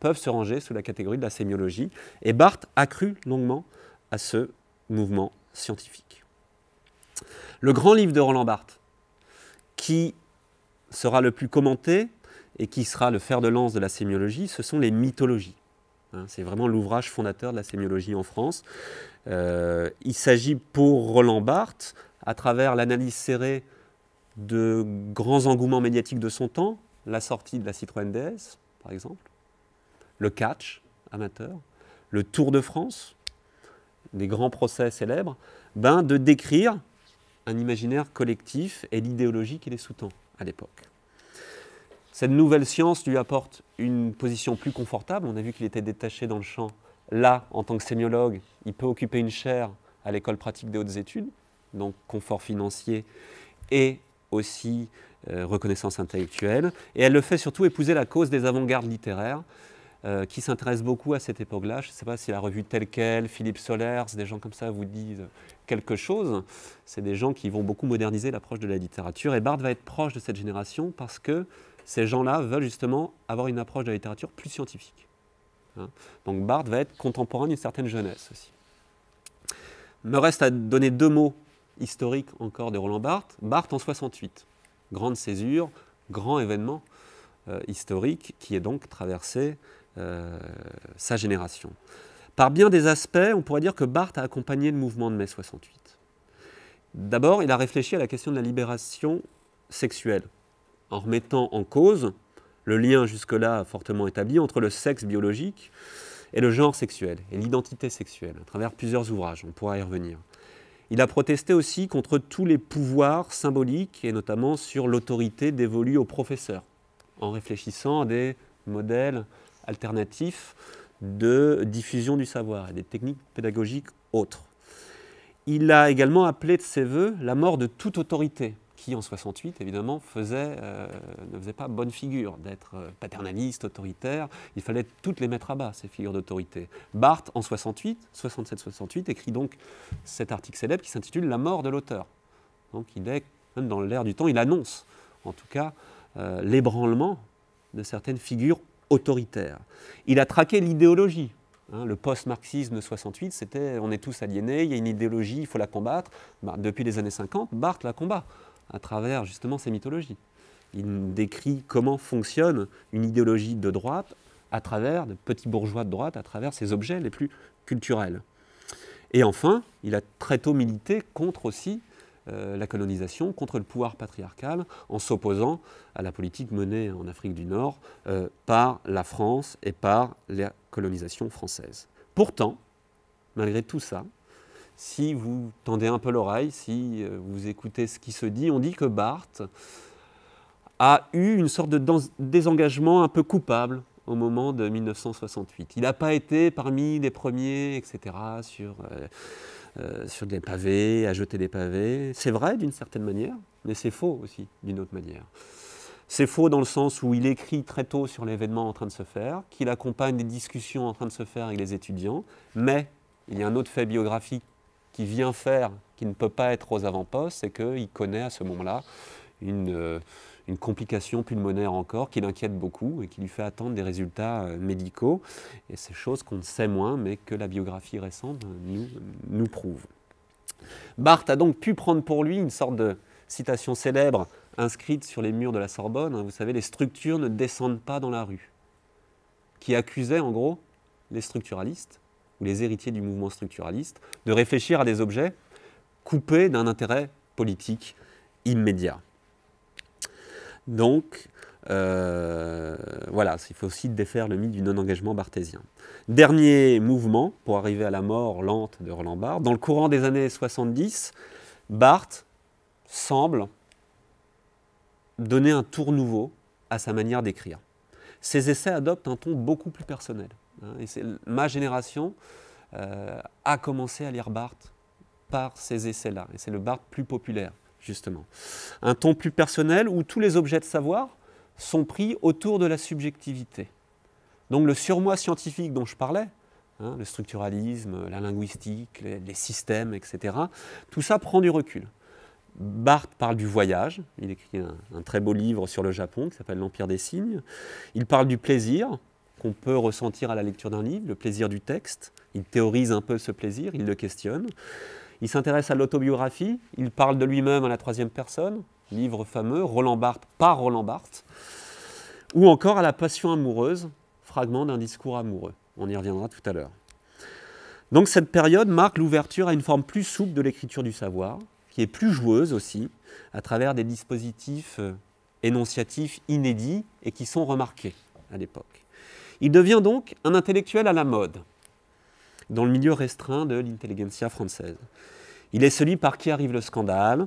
peuvent se ranger sous la catégorie de la sémiologie. Et Barthes a longuement à ce mouvement scientifique. Le grand livre de Roland Barthes, qui sera le plus commenté et qui sera le fer de lance de la sémiologie, ce sont les mythologies. Hein, c'est vraiment l'ouvrage fondateur de la sémiologie en France. Euh, il s'agit pour Roland Barthes, à travers l'analyse serrée de grands engouements médiatiques de son temps, la sortie de la Citroën DS, par exemple, le catch amateur, le Tour de France, des grands procès célèbres, ben, de décrire un imaginaire collectif et l'idéologie qui les sous-tend à l'époque. Cette nouvelle science lui apporte une position plus confortable. On a vu qu'il était détaché dans le champ. Là, en tant que sémiologue, il peut occuper une chaire à l'école pratique des hautes études, donc confort financier et aussi euh, reconnaissance intellectuelle. Et elle le fait surtout épouser la cause des avant-gardes littéraires, euh, qui s'intéressent beaucoup à cette époque-là. Je ne sais pas si la revue Telle Quelle, Philippe Solers, des gens comme ça vous disent quelque chose. C'est des gens qui vont beaucoup moderniser l'approche de la littérature. Et Barthes va être proche de cette génération parce que ces gens-là veulent justement avoir une approche de la littérature plus scientifique. Hein. Donc Barthes va être contemporain d'une certaine jeunesse aussi. Me reste à donner deux mots historiques encore de Roland Barthes. Barthes en 68, grande césure, grand événement euh, historique qui est donc traversé euh, sa génération. Par bien des aspects, on pourrait dire que Barthes a accompagné le mouvement de mai 68. D'abord, il a réfléchi à la question de la libération sexuelle, en remettant en cause le lien jusque-là fortement établi entre le sexe biologique et le genre sexuel, et l'identité sexuelle, à travers plusieurs ouvrages, on pourra y revenir. Il a protesté aussi contre tous les pouvoirs symboliques, et notamment sur l'autorité dévolue aux professeurs, en réfléchissant à des modèles alternatifs de diffusion du savoir et des techniques pédagogiques autres. Il a également appelé de ses voeux la mort de toute autorité, qui en 68 évidemment euh, ne faisait pas bonne figure d'être euh, paternaliste, autoritaire. Il fallait toutes les mettre à bas, ces figures d'autorité. Barthes, en 68, 67-68, écrit donc cet article célèbre qui s'intitule La mort de l'auteur. Donc il est, même dans l'air du temps, il annonce en tout cas euh, l'ébranlement de certaines figures autoritaire. Il a traqué l'idéologie. Hein, le post-marxisme 68, c'était on est tous aliénés, il y a une idéologie, il faut la combattre. Bah, depuis les années 50, Barthes la combat à travers justement ses mythologies. Il décrit comment fonctionne une idéologie de droite à travers des petits bourgeois de droite, à travers ses objets les plus culturels. Et enfin, il a très tôt milité contre aussi euh, la colonisation, contre le pouvoir patriarcal, en s'opposant à la politique menée en Afrique du Nord euh, par la France et par la colonisation française. Pourtant, malgré tout ça, si vous tendez un peu l'oreille, si euh, vous écoutez ce qui se dit, on dit que Barthes a eu une sorte de désengagement un peu coupable au moment de 1968. Il n'a pas été parmi les premiers, etc., sur... Euh, sur des pavés, à jeter des pavés. C'est vrai d'une certaine manière, mais c'est faux aussi d'une autre manière. C'est faux dans le sens où il écrit très tôt sur l'événement en train de se faire, qu'il accompagne des discussions en train de se faire avec les étudiants, mais il y a un autre fait biographique qui vient faire, qui ne peut pas être aux avant-postes, c'est qu'il connaît à ce moment-là une, euh, une complication pulmonaire encore qui l'inquiète beaucoup et qui lui fait attendre des résultats euh, médicaux. Et c'est chose qu'on sait moins, mais que la biographie récente nous, nous prouve. Barthes a donc pu prendre pour lui une sorte de citation célèbre inscrite sur les murs de la Sorbonne, hein. vous savez, les structures ne descendent pas dans la rue, qui accusait en gros les structuralistes, ou les héritiers du mouvement structuraliste, de réfléchir à des objets coupés d'un intérêt politique immédiat. Donc, euh, voilà, il faut aussi défaire le mythe du non-engagement barthésien. Dernier mouvement pour arriver à la mort lente de Roland Barthes. Dans le courant des années 70, Barthes semble donner un tour nouveau à sa manière d'écrire. Ses essais adoptent un ton beaucoup plus personnel. Hein, ma génération euh, a commencé à lire Barthes par ces essais-là, et c'est le Barthes plus populaire justement. Un ton plus personnel où tous les objets de savoir sont pris autour de la subjectivité. Donc le surmoi scientifique dont je parlais, hein, le structuralisme, la linguistique, les, systèmes, etc., tout ça prend du recul. Barthes parle du voyage, il écrit un, un très beau livre sur le Japon qui s'appelle L'Empire des signes. Il parle du plaisir qu'on peut ressentir à la lecture d'un livre, le plaisir du texte. Il théorise un peu ce plaisir, il le questionne. Il s'intéresse à l'autobiographie, il parle de lui-même à la troisième personne, livre fameux, Roland Barthes par Roland Barthes, ou encore à la passion amoureuse, fragment d'un discours amoureux. On y reviendra tout à l'heure. Donc cette période marque l'ouverture à une forme plus souple de l'écriture du savoir, qui est plus joueuse aussi, à travers des dispositifs euh, énonciatifs inédits et qui sont remarqués à l'époque. Il devient donc un intellectuel à la mode, dans le milieu restreint de l'intelligentsia française. Il est celui par qui arrive le scandale,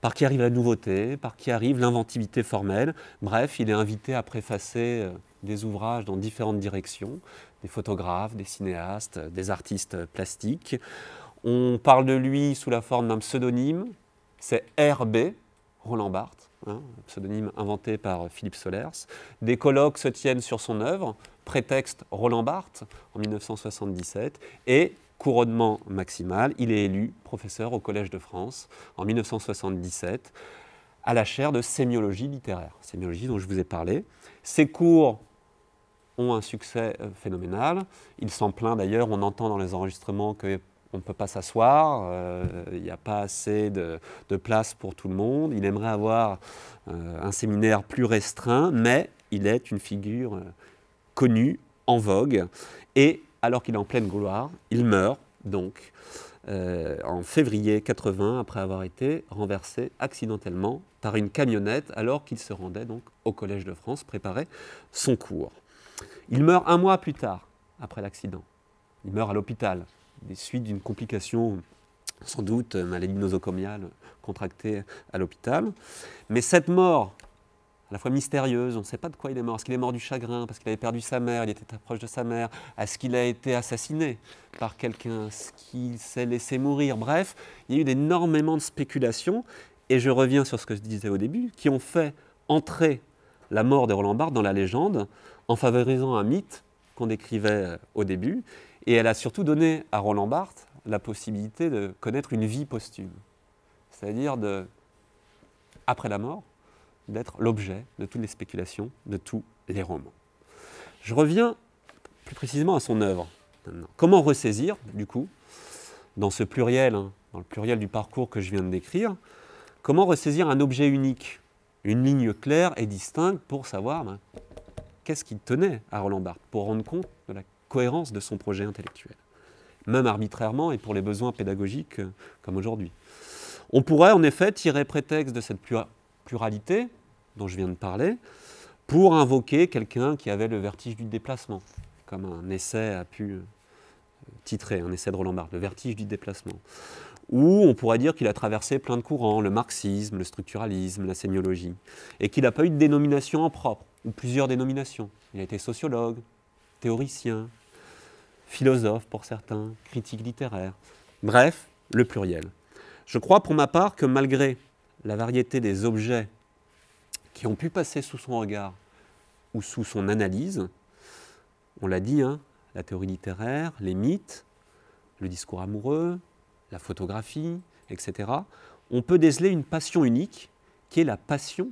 par qui arrive la nouveauté, par qui arrive l'inventivité formelle. Bref, il est invité à préfacer euh, des ouvrages dans différentes directions, des photographes, des cinéastes, des artistes plastiques. On parle de lui sous la forme d'un pseudonyme, c'est RB, Roland Barthes. Hein, pseudonyme inventé par Philippe Solers. Des colloques se tiennent sur son œuvre, prétexte Roland Barthes en 1977 et couronnement maximal, il est élu professeur au Collège de France en 1977 à la chaire de sémiologie littéraire, sémiologie dont je vous ai parlé. Ses cours ont un succès euh, phénoménal. Il s'en plaint d'ailleurs, on entend dans les enregistrements que on ne peut pas s'asseoir, euh, il n'y a pas assez de, place pour tout le monde. Il aimerait avoir euh, un séminaire plus restreint, mais il est une figure euh, connue, en vogue, et alors qu'il est en pleine gloire, il meurt donc en février 80 après avoir été renversé accidentellement par une camionnette alors qu'il se rendait donc au Collège de France préparer son cours. Il meurt un mois plus tard après l'accident. Il meurt à l'hôpital des suites d'une complication sans doute euh, maladie nosocomiale contractée à l'hôpital. Mais cette mort, à la fois mystérieuse, on ne sait pas de quoi il est mort. Est-ce qu'il est mort du chagrin parce qu'il avait perdu sa mère, il était proche de sa mère Est-ce qu'il a été assassiné par quelqu'un Est-ce qu'il s'est laissé mourir Bref, il y a eu énormément de spéculations, et je reviens sur ce que je disais au début, qui ont fait entrer la mort de Roland Barthes dans la légende en favorisant un mythe qu'on décrivait euh, au début et elle a surtout donné à Roland Barthes la possibilité de connaître une vie posthume, c'est-à-dire après la mort, d'être l'objet de toutes les spéculations, de tous les romans. Je reviens plus précisément à son œuvre. Comment ressaisir, du coup, dans ce pluriel, hein, dans le pluriel du parcours que je viens de décrire, comment ressaisir un objet unique, une ligne claire et distincte pour savoir ben, qu'est-ce qui tenait à Roland Barthes, pour rendre compte de la cohérence de son projet intellectuel, même arbitrairement et pour les besoins pédagogiques euh, comme aujourd'hui. On pourrait en effet tirer prétexte de cette pluralité dont je viens de parler pour invoquer quelqu'un qui avait le vertige du déplacement, comme un essai a pu euh, titrer, un essai de Roland Barthes, le vertige du déplacement. Ou on pourrait dire qu'il a traversé plein de courants, le marxisme, le structuralisme, la sémiologie, et qu'il n'a pas eu de dénomination en propre, ou plusieurs dénominations. Il a été sociologue, théoricien, philosophe pour certains, critique littéraire. Bref, le pluriel. Je crois pour ma part que malgré la variété des objets qui ont pu passer sous son regard ou sous son analyse, on l'a dit, hein, la théorie littéraire, les mythes, le discours amoureux, la photographie, etc., on peut déceler une passion unique qui est la passion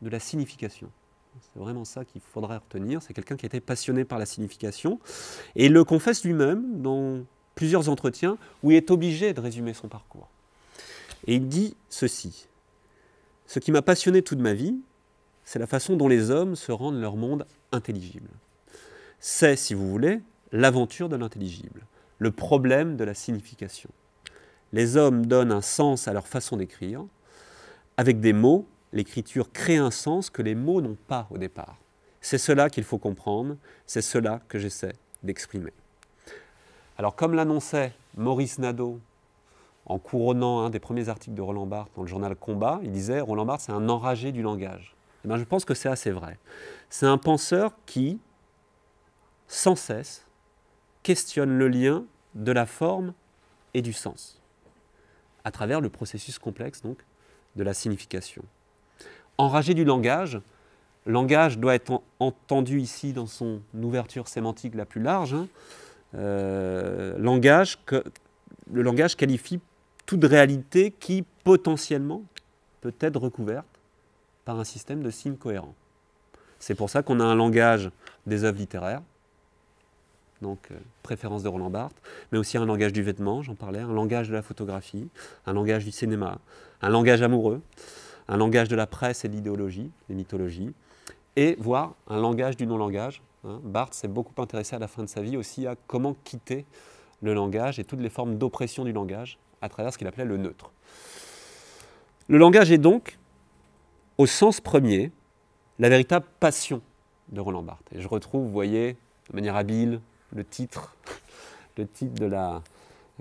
de la signification. C'est vraiment ça qu'il faudrait retenir. C'est quelqu'un qui était passionné par la signification. Et il le confesse lui-même dans plusieurs entretiens où il est obligé de résumer son parcours. Et il dit ceci. Ce qui m'a passionné toute ma vie, c'est la façon dont les hommes se rendent leur monde intelligible. C'est, si vous voulez, l'aventure de l'intelligible, le problème de la signification. Les hommes donnent un sens à leur façon d'écrire, avec des mots l'écriture crée un sens que les mots n'ont pas au départ. C'est cela qu'il faut comprendre, c'est cela que j'essaie d'exprimer. Alors comme l'annonçait Maurice Nadeau en couronnant un des premiers articles de Roland Barthes dans le journal Combat, il disait Roland Barthes c'est un enragé du langage. Eh je pense que c'est assez vrai. C'est un penseur qui, sans cesse, questionne le lien de la forme et du sens, à travers le processus complexe donc de la signification enragé du langage. Langage doit être entendu ici dans son ouverture sémantique la plus large. Hein. Euh, langage que, le langage qualifie toute réalité qui potentiellement peut être recouverte par un système de signes cohérents. C'est pour ça qu'on a un langage des œuvres littéraires, donc euh, préférence de Roland Barthes, mais aussi un langage du vêtement, j'en parlais, un langage de la photographie, un langage du cinéma, un langage amoureux un langage de la presse et de l'idéologie, les mythologies, et voir un langage du non-langage. Hein. Barthes s'est beaucoup intéressé à la fin de sa vie aussi à comment quitter le langage et toutes les formes d'oppression du langage à travers ce qu'il appelait le neutre. Le langage est donc, au sens premier, la véritable passion de Roland Barthes. Et je retrouve, vous voyez, de manière habile, le titre de la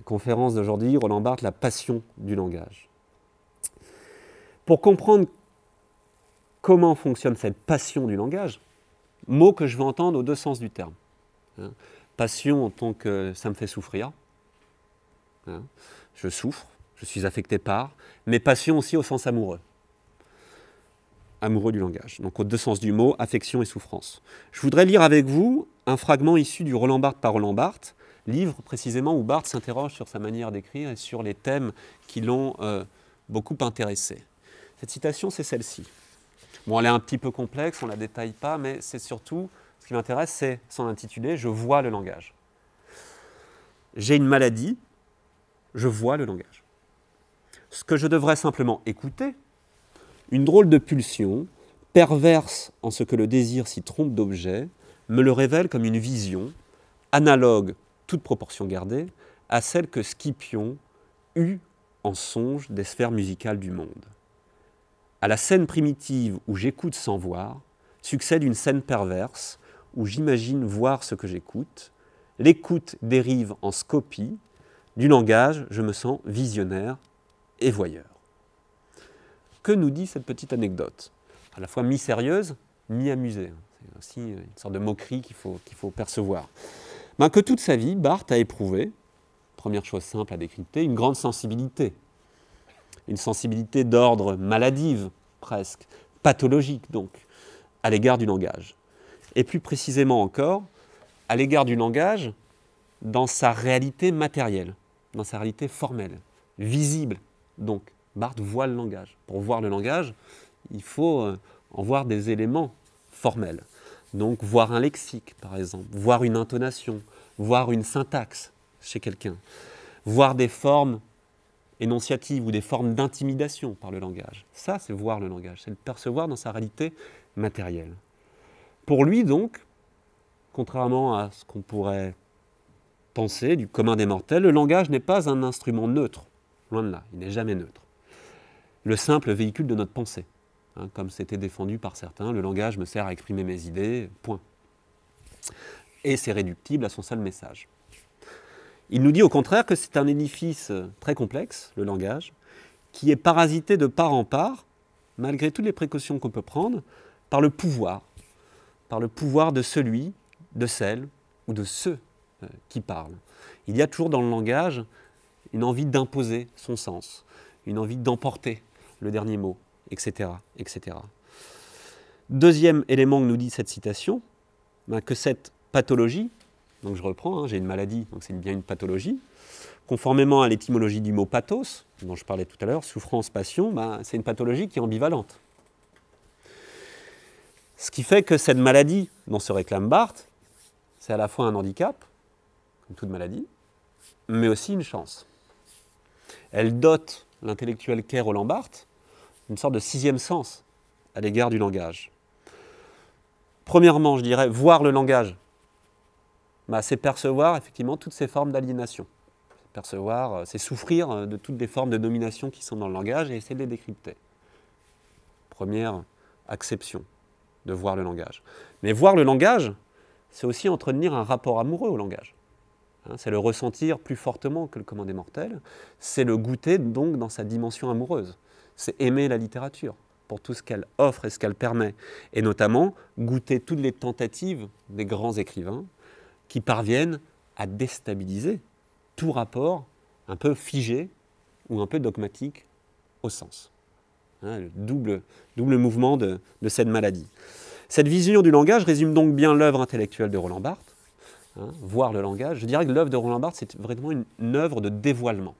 conférence d'aujourd'hui, Roland Barthes, la passion du langage. Pour comprendre comment fonctionne cette passion du langage, mot que je veux entendre aux deux sens du terme. Hein. Passion en tant que ça me fait souffrir, hein. je souffre, je suis affecté par, mais passion aussi au sens amoureux. Amoureux du langage. Donc aux deux sens du mot, affection et souffrance. Je voudrais lire avec vous un fragment issu du Roland Barthes par Roland Barthes, livre précisément où Barthes s'interroge sur sa manière d'écrire et sur les thèmes qui l'ont euh, beaucoup intéressé. Cette citation, c'est celle-ci. Bon, elle est un petit peu complexe, on ne la détaille pas, mais c'est surtout, ce qui m'intéresse, c'est son intitulé Je vois le langage. J'ai une maladie, je vois le langage. Ce que je devrais simplement écouter, une drôle de pulsion, perverse en ce que le désir s'y trompe d'objet, me le révèle comme une vision, analogue, toute proportion gardée, à celle que Scipion eut en songe des sphères musicales du monde. À la scène primitive où j'écoute sans voir, succède une scène perverse où j'imagine voir ce que j'écoute. L'écoute dérive en scopie. Du langage, je me sens visionnaire et voyeur. Que nous dit cette petite anecdote À la fois mi-sérieuse, mi-amusée. C'est aussi une sorte de moquerie qu'il faut, qu'il faut percevoir. Ben, que toute sa vie, Barthes a éprouvé, première chose simple à décrypter, une grande sensibilité une sensibilité d'ordre maladive, presque, pathologique donc, à l'égard du langage. Et plus précisément encore, à l'égard du langage, dans sa réalité matérielle, dans sa réalité formelle, visible. Donc, Barthes voit le langage. Pour voir le langage, il faut euh, en voir des éléments formels. Donc, voir un lexique, par exemple, voir une intonation, voir une syntaxe chez quelqu'un, voir des formes énonciatives ou des formes d'intimidation par le langage. Ça, c'est voir le langage, c'est le percevoir dans sa réalité matérielle. Pour lui, donc, contrairement à ce qu'on pourrait penser du commun des mortels, le langage n'est pas un instrument neutre, loin de là, il n'est jamais neutre. Le simple véhicule de notre pensée, hein, comme c'était défendu par certains, le langage me sert à exprimer mes idées, point. Et c'est réductible à son seul message. Il nous dit au contraire que c'est un édifice euh, très complexe, le langage, qui est parasité de part en part, malgré toutes les précautions qu'on peut prendre, par le pouvoir, par le pouvoir de celui, de celle ou de ceux euh, qui parlent. Il y a toujours dans le langage une envie d'imposer son sens, une envie d'emporter le dernier mot, etc., etc. Deuxième élément que nous dit cette citation, ben, que cette pathologie donc je reprends, hein, j'ai une maladie, donc c'est bien une pathologie. Conformément à l'étymologie du mot pathos, dont je parlais tout à l'heure, souffrance, passion, bah, c'est une pathologie qui est ambivalente. Ce qui fait que cette maladie dont se réclame Barthes, c'est à la fois un handicap, comme toute maladie, mais aussi une chance. Elle dote l'intellectuel Kerr Roland Barthes d'une sorte de sixième sens à l'égard du langage. Premièrement, je dirais, voir le langage bah, c'est percevoir effectivement toutes ces formes d'aliénation. Percevoir, euh, c'est souffrir euh, de toutes les formes de domination qui sont dans le langage et essayer de les décrypter. Première acception de voir le langage. Mais voir le langage, c'est aussi entretenir un rapport amoureux au langage. Hein, c'est le ressentir plus fortement que le commun des mortels. C'est le goûter donc dans sa dimension amoureuse. C'est aimer la littérature pour tout ce qu'elle offre et ce qu'elle permet. Et notamment goûter toutes les tentatives des grands écrivains qui parviennent à déstabiliser tout rapport un peu figé ou un peu dogmatique au sens. Hein, le double, double mouvement de, cette maladie. Cette vision du langage résume donc bien l'œuvre intellectuelle de Roland Barthes, hein, voir le langage. Je dirais que l'œuvre de Roland Barthes, c'est vraiment une, une œuvre de dévoilement,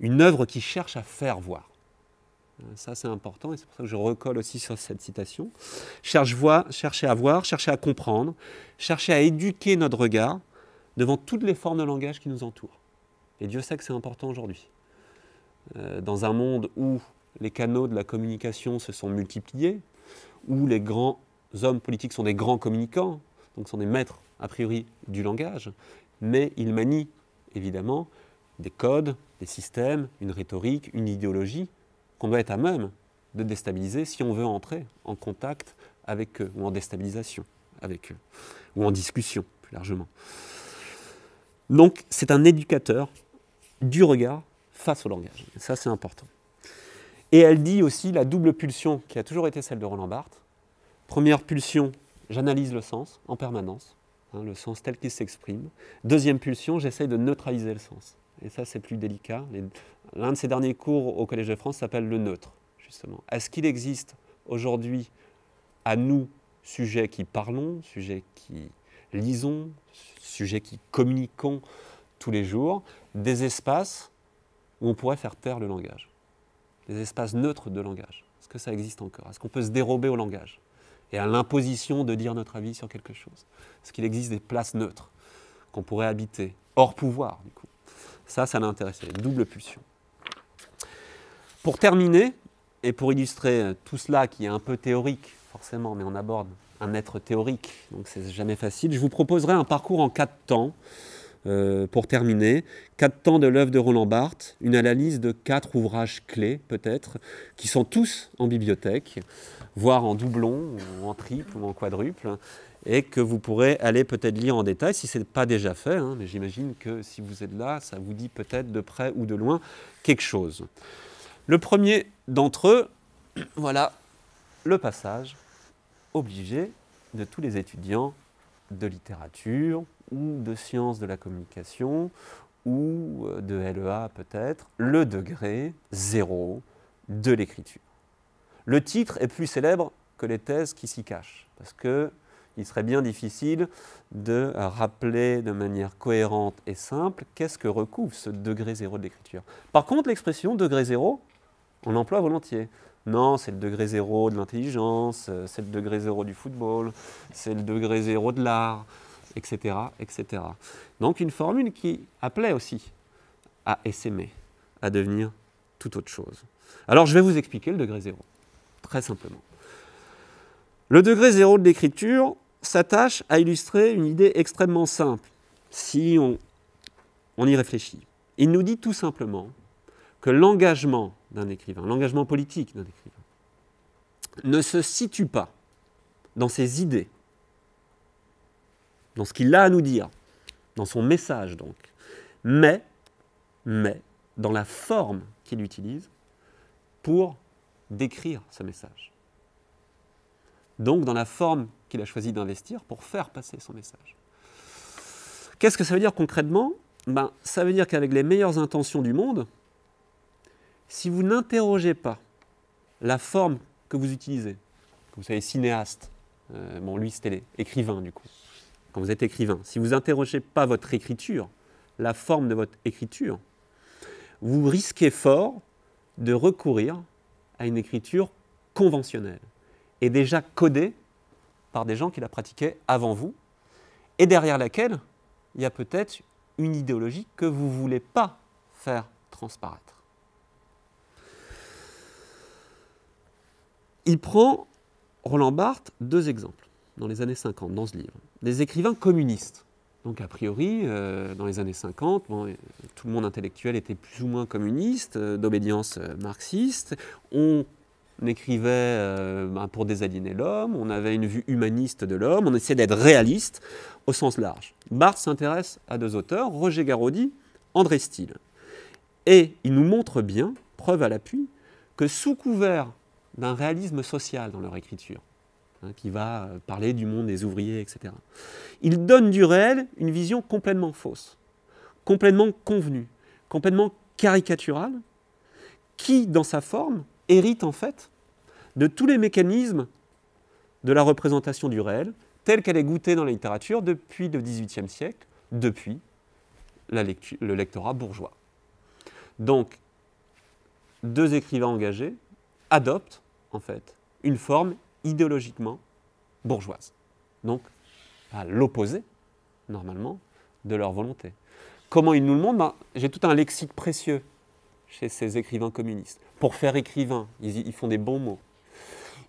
une œuvre qui cherche à faire voir. Euh, ça, c'est important et c'est pour ça que je recolle aussi sur cette citation. Cherche chercher à voir, chercher à comprendre, chercher à éduquer notre regard devant toutes les formes de langage qui nous entourent. Et Dieu sait que c'est important aujourd'hui. Euh, dans un monde où les canaux de la communication se sont multipliés, où les grands hommes politiques sont des grands communicants, donc sont des maîtres a priori du langage, mais ils manient évidemment des codes, des systèmes, une rhétorique, une idéologie qu'on doit être à même de déstabiliser si on veut entrer en contact avec eux, ou en déstabilisation avec eux, ou en discussion plus largement. Donc c'est un éducateur du regard face au langage. ça c'est important. Et elle dit aussi la double pulsion qui a toujours été celle de Roland Barthes. Première pulsion, j'analyse le sens en permanence, hein, le sens tel qu'il s'exprime. Deuxième pulsion, j'essaye de neutraliser le sens. Et ça, c'est plus délicat. L'un de ces derniers cours au Collège de France s'appelle le neutre, justement. Est-ce qu'il existe aujourd'hui, à nous, sujets qui parlons, sujets qui lisons, sujets qui communiquons tous les jours, des espaces où on pourrait faire taire le langage Des espaces neutres de langage Est-ce que ça existe encore Est-ce qu'on peut se dérober au langage et à l'imposition de dire notre avis sur quelque chose Est-ce qu'il existe des places neutres qu'on pourrait habiter, hors pouvoir, du coup ça, ça intéressé. double pulsion. Pour terminer, et pour illustrer euh, tout cela qui est un peu théorique, forcément, mais on aborde un être théorique, donc c'est jamais facile, je vous proposerai un parcours en quatre temps. Euh, pour terminer, quatre temps de l'œuvre de Roland Barthes, une analyse de quatre ouvrages clés peut-être, qui sont tous en bibliothèque, voire en doublon, ou en triple, ou en quadruple, et que vous pourrez aller peut-être lire en détail si ce n'est pas déjà fait. Hein, mais j'imagine que si vous êtes là, ça vous dit peut-être de près ou de loin quelque chose. Le premier d'entre eux, voilà le passage obligé de tous les étudiants de littérature ou de sciences de la communication ou euh, de LEA peut-être, le degré zéro de l'écriture. Le titre est plus célèbre que les thèses qui s'y cachent, parce que il serait bien difficile de rappeler de manière cohérente et simple qu'est-ce que recouvre ce degré zéro de l'écriture. Par contre, l'expression degré zéro, on l'emploie volontiers. Non, c'est le degré zéro de l'intelligence, euh, c'est le degré zéro du football, c'est le degré zéro de l'art, etc., Donc une formule qui appelait aussi à s'aimer, à devenir tout autre chose. Alors je vais vous expliquer le degré zéro, très simplement. Le degré zéro de l'écriture, s'attache à illustrer une idée extrêmement simple, si on, y réfléchit. Il nous dit tout simplement que l'engagement d'un écrivain, l'engagement politique d'un écrivain, ne se situe pas dans ses idées, dans ce qu'il a à nous dire, dans son message donc, mais, mais dans la forme qu'il utilise pour décrire ce message. Donc dans la forme qu'il a choisi d'investir pour faire passer son message. Qu'est-ce que ça veut dire concrètement ben, Ça veut dire qu'avec les meilleures intentions du monde, si vous n'interrogez pas la forme que vous utilisez, vous savez, cinéaste, euh, bon lui c'était écrivain du coup, quand vous êtes écrivain, si vous n'interrogez pas votre écriture, la forme de votre écriture, vous risquez fort de recourir à une écriture conventionnelle et déjà codée par des gens qui la pratiquaient avant vous, et derrière laquelle il y a peut-être une idéologie que vous ne voulez pas faire transparaître. Il prend, Roland Barthes, deux exemples dans les années 50, dans ce livre. Des écrivains communistes. Donc a priori, euh, dans les années 50, euh, tout le monde intellectuel était plus ou moins communiste, euh, d'obédience marxiste on écrivait euh, ben, pour désaliner l'homme, on avait une vue humaniste de l'homme, on essayait d'être réaliste au sens large. Barthes s'intéresse à deux auteurs, Roger Garaudy, André Steele. Et il nous montre bien, preuve à l'appui, que sous couvert d'un réalisme social dans leur écriture, hein, qui va euh, parler du monde des ouvriers, etc., ils donnent du réel une vision complètement fausse, complètement convenue, complètement caricaturale, qui, dans sa forme, hérite en fait de tous les mécanismes de la représentation du réel telle qu'elle est goûtée dans la littérature depuis le XVIIIe siècle, depuis le lectorat bourgeois. Donc, deux écrivains engagés adoptent en fait une forme idéologiquement bourgeoise, donc à l'opposé normalement de leur volonté. Comment ils nous le montrent ben, J'ai tout un lexique précieux chez ces écrivains communistes pour faire écrivain. Ils, font des bons mots.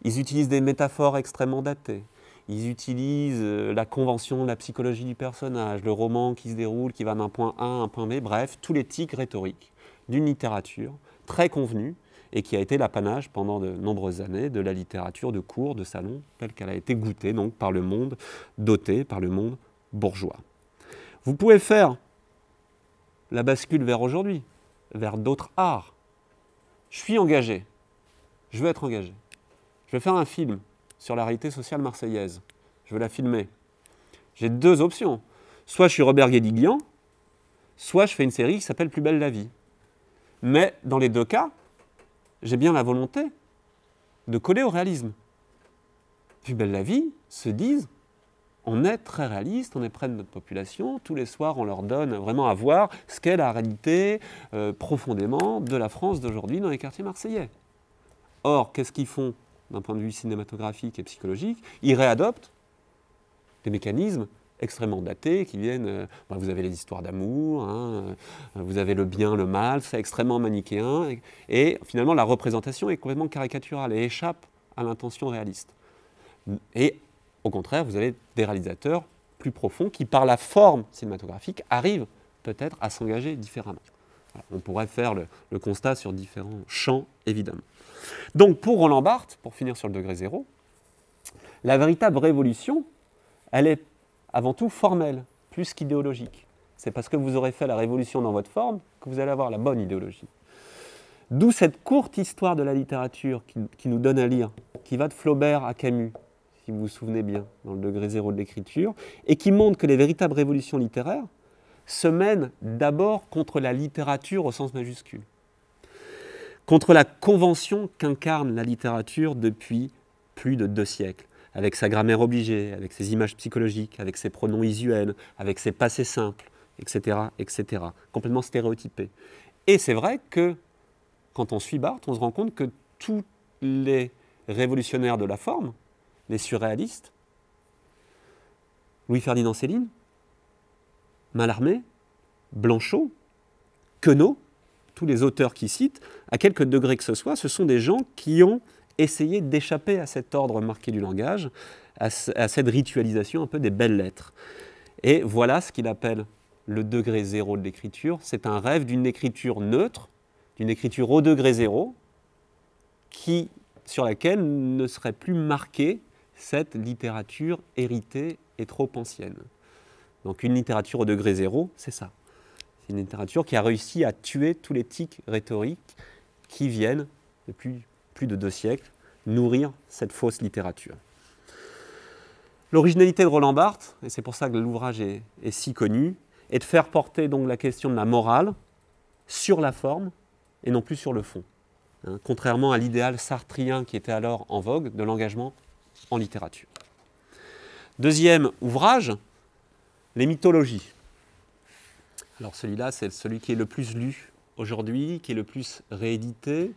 Ils utilisent des métaphores extrêmement datées. Ils utilisent euh, la convention la psychologie du personnage, le roman qui se déroule, qui va d'un point A à un point B, bref, tous les tics rhétoriques d'une littérature très convenue et qui a été l'apanage pendant de nombreuses années de la littérature de cours, de salon, telle qu'elle a été goûtée donc par le monde doté, par le monde bourgeois. Vous pouvez faire la bascule vers aujourd'hui, vers d'autres arts je suis engagé, je veux être engagé. Je vais faire un film sur la réalité sociale marseillaise. Je veux la filmer. J'ai deux options. Soit je suis Robert Guédiguian, soit je fais une série qui s'appelle Plus belle la vie. Mais dans les deux cas, j'ai bien la volonté de coller au réalisme. Plus belle la vie se disent on est très réaliste, on est près de notre population. Tous les soirs, on leur donne vraiment à voir ce qu'est la réalité euh, profondément de la France d'aujourd'hui dans les quartiers marseillais. Or, qu'est-ce qu'ils font d'un point de vue cinématographique et psychologique Ils réadoptent des mécanismes extrêmement datés qui viennent. Euh, bah, vous avez les histoires d'amour, hein, euh, vous avez le bien, le mal, c'est extrêmement manichéen. Et, finalement, la représentation est complètement caricaturale et échappe à l'intention réaliste. Et au contraire, vous avez des réalisateurs plus profonds qui, par la forme cinématographique, arrivent peut-être à s'engager différemment. on pourrait faire le, constat sur différents champs, évidemment. Donc pour Roland Barthes, pour finir sur le degré zéro, la véritable révolution, elle est avant tout formelle, plus qu'idéologique. C'est parce que vous aurez fait la révolution dans votre forme que vous allez avoir la bonne idéologie. D'où cette courte histoire de la littérature qui nous donne à lire, qui va de Flaubert à Camus, vous vous souvenez bien, dans le degré zéro de l'écriture, et qui montre que les véritables révolutions littéraires se mènent d'abord contre la littérature au sens majuscule, contre la convention qu'incarne la littérature depuis plus de deux siècles, avec sa grammaire obligée, avec ses images psychologiques, avec ses pronoms isuels avec ses passés simples, etc., etc., complètement stéréotypés. Et c'est vrai que quand on suit Barthes, on se rend compte que tous les révolutionnaires de la forme, les surréalistes, Louis-Ferdinand Céline, Mallarmé, Blanchot, Queneau, tous les auteurs qui citent, à quelque degré que ce soit, ce sont des gens qui ont essayé d'échapper à cet ordre marqué du langage, à, cette ritualisation un peu des belles lettres. Et voilà ce qu'il appelle le degré zéro de l'écriture. C'est un rêve d'une écriture neutre, d'une écriture au degré zéro, qui, sur laquelle ne serait plus marqué cette littérature héritée est trop ancienne. Donc une littérature au degré zéro, c'est ça. C'est une littérature qui a réussi à tuer tous les tics rhétoriques qui viennent, depuis plus de deux siècles, nourrir cette fausse littérature. L'originalité de Roland Barthes, et c'est pour ça que l'ouvrage est, si connu, est de faire porter donc la question de la morale sur la forme et non plus sur le fond. Hein, contrairement à l'idéal sartrien qui était alors en vogue de l'engagement en littérature. Deuxième ouvrage, les mythologies. Alors celui-là, c'est celui qui est le plus lu aujourd'hui, qui est le plus réédité,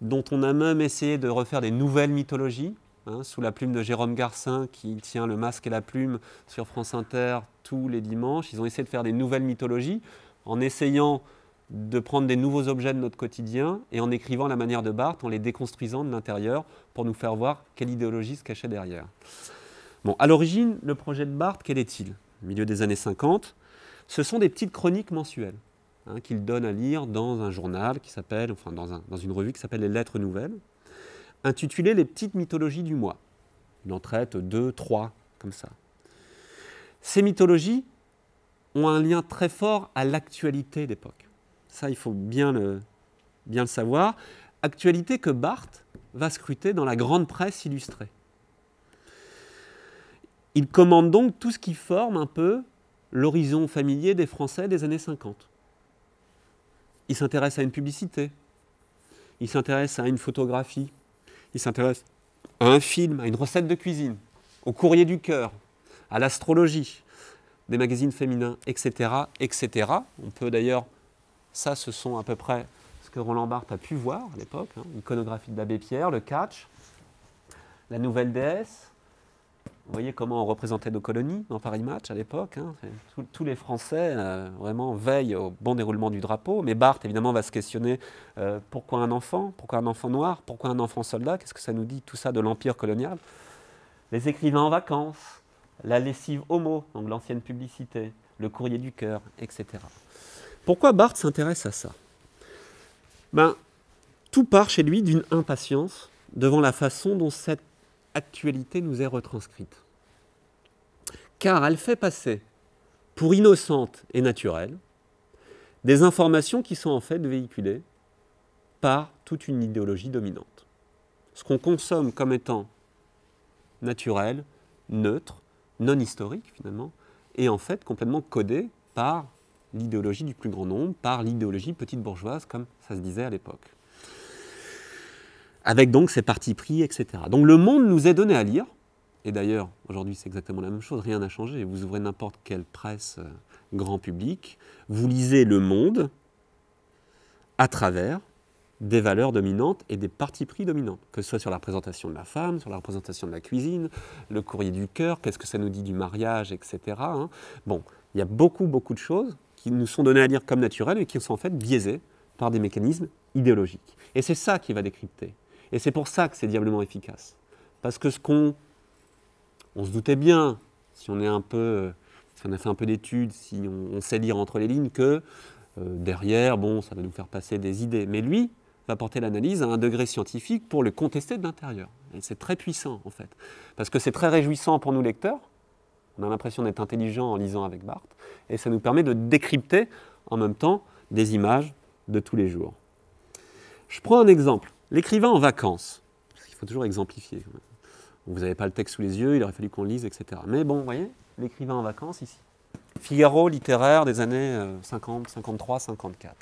dont on a même essayé de refaire des nouvelles mythologies, hein, sous la plume de Jérôme Garcin, qui tient le masque et la plume sur France Inter tous les dimanches. Ils ont essayé de faire des nouvelles mythologies en essayant de prendre des nouveaux objets de notre quotidien et en écrivant la manière de Barthes, en les déconstruisant de l'intérieur pour nous faire voir quelle idéologie se cachait derrière. Bon, à l'origine, le projet de Barthes, quel est-il Au milieu des années 50, ce sont des petites chroniques mensuelles hein, qu'il donne à lire dans un journal qui s'appelle, enfin dans, dans une revue qui s'appelle Les Lettres Nouvelles, intitulée Les petites mythologies du mois. Il en traite deux, trois, comme ça. Ces mythologies ont un lien très fort à l'actualité d'époque. Ça, il faut bien le, savoir. Actualité que Barthes va scruter dans la grande presse illustrée. Il commande donc tout ce qui forme un peu l'horizon familier des Français des années 50. Il s'intéresse à une publicité, il s'intéresse à une photographie, il s'intéresse à un film, à une recette de cuisine, au courrier du cœur, à l'astrologie, des magazines féminins, etc. etc. On peut d'ailleurs ça, ce sont à peu près ce que Roland Barthes a pu voir à l'époque, hein. Une iconographie de l'abbé Pierre, le catch, la nouvelle déesse. Vous voyez comment on représentait nos colonies dans Paris Match à l'époque. Hein. Tous les Français euh, vraiment veillent au bon déroulement du drapeau. Mais Barthes, évidemment, va se questionner euh, pourquoi un enfant Pourquoi un enfant noir Pourquoi un enfant soldat Qu'est-ce que ça nous dit tout ça de l'empire colonial Les écrivains en vacances, la lessive homo, donc l'ancienne publicité, le courrier du cœur, etc. Pourquoi Barthes s'intéresse à ça ben, Tout part chez lui d'une impatience devant la façon dont cette actualité nous est retranscrite. Car elle fait passer, pour innocente et naturelle, des informations qui sont en fait véhiculées par toute une idéologie dominante. Ce qu'on consomme comme étant naturel, neutre, non historique finalement, est en fait complètement codé par l'idéologie du plus grand nombre par l'idéologie petite bourgeoise, comme ça se disait à l'époque. Avec donc ces partis pris, etc. Donc le monde nous est donné à lire, et d'ailleurs aujourd'hui c'est exactement la même chose, rien n'a changé. Vous ouvrez n'importe quelle presse euh, grand public, vous lisez le monde à travers des valeurs dominantes et des partis pris dominants, que ce soit sur la représentation de la femme, sur la représentation de la cuisine, le courrier du cœur, qu'est-ce que ça nous dit du mariage, etc. Hein. Bon, il y a beaucoup, beaucoup de choses qui nous sont donnés à lire comme naturels et qui sont en fait biaisés par des mécanismes idéologiques. Et c'est ça qui va décrypter. Et c'est pour ça que c'est diablement efficace. Parce que ce qu'on on se doutait bien, si on est un peu, si on a fait un peu d'études, si on, sait lire entre les lignes, que euh, derrière, bon, ça va nous faire passer des idées. Mais lui va porter l'analyse à un degré scientifique pour le contester de l'intérieur. Et c'est très puissant, en fait. Parce que c'est très réjouissant pour nous lecteurs, on a l'impression d'être intelligent en lisant avec Barthes. Et ça nous permet de décrypter en même temps des images de tous les jours. Je prends un exemple. L'écrivain en vacances. Parce qu'il faut toujours exemplifier. Vous n'avez pas le texte sous les yeux, il aurait fallu qu'on lise, etc. Mais bon, vous voyez, l'écrivain en vacances ici. Figaro littéraire des années 50, 53, 54.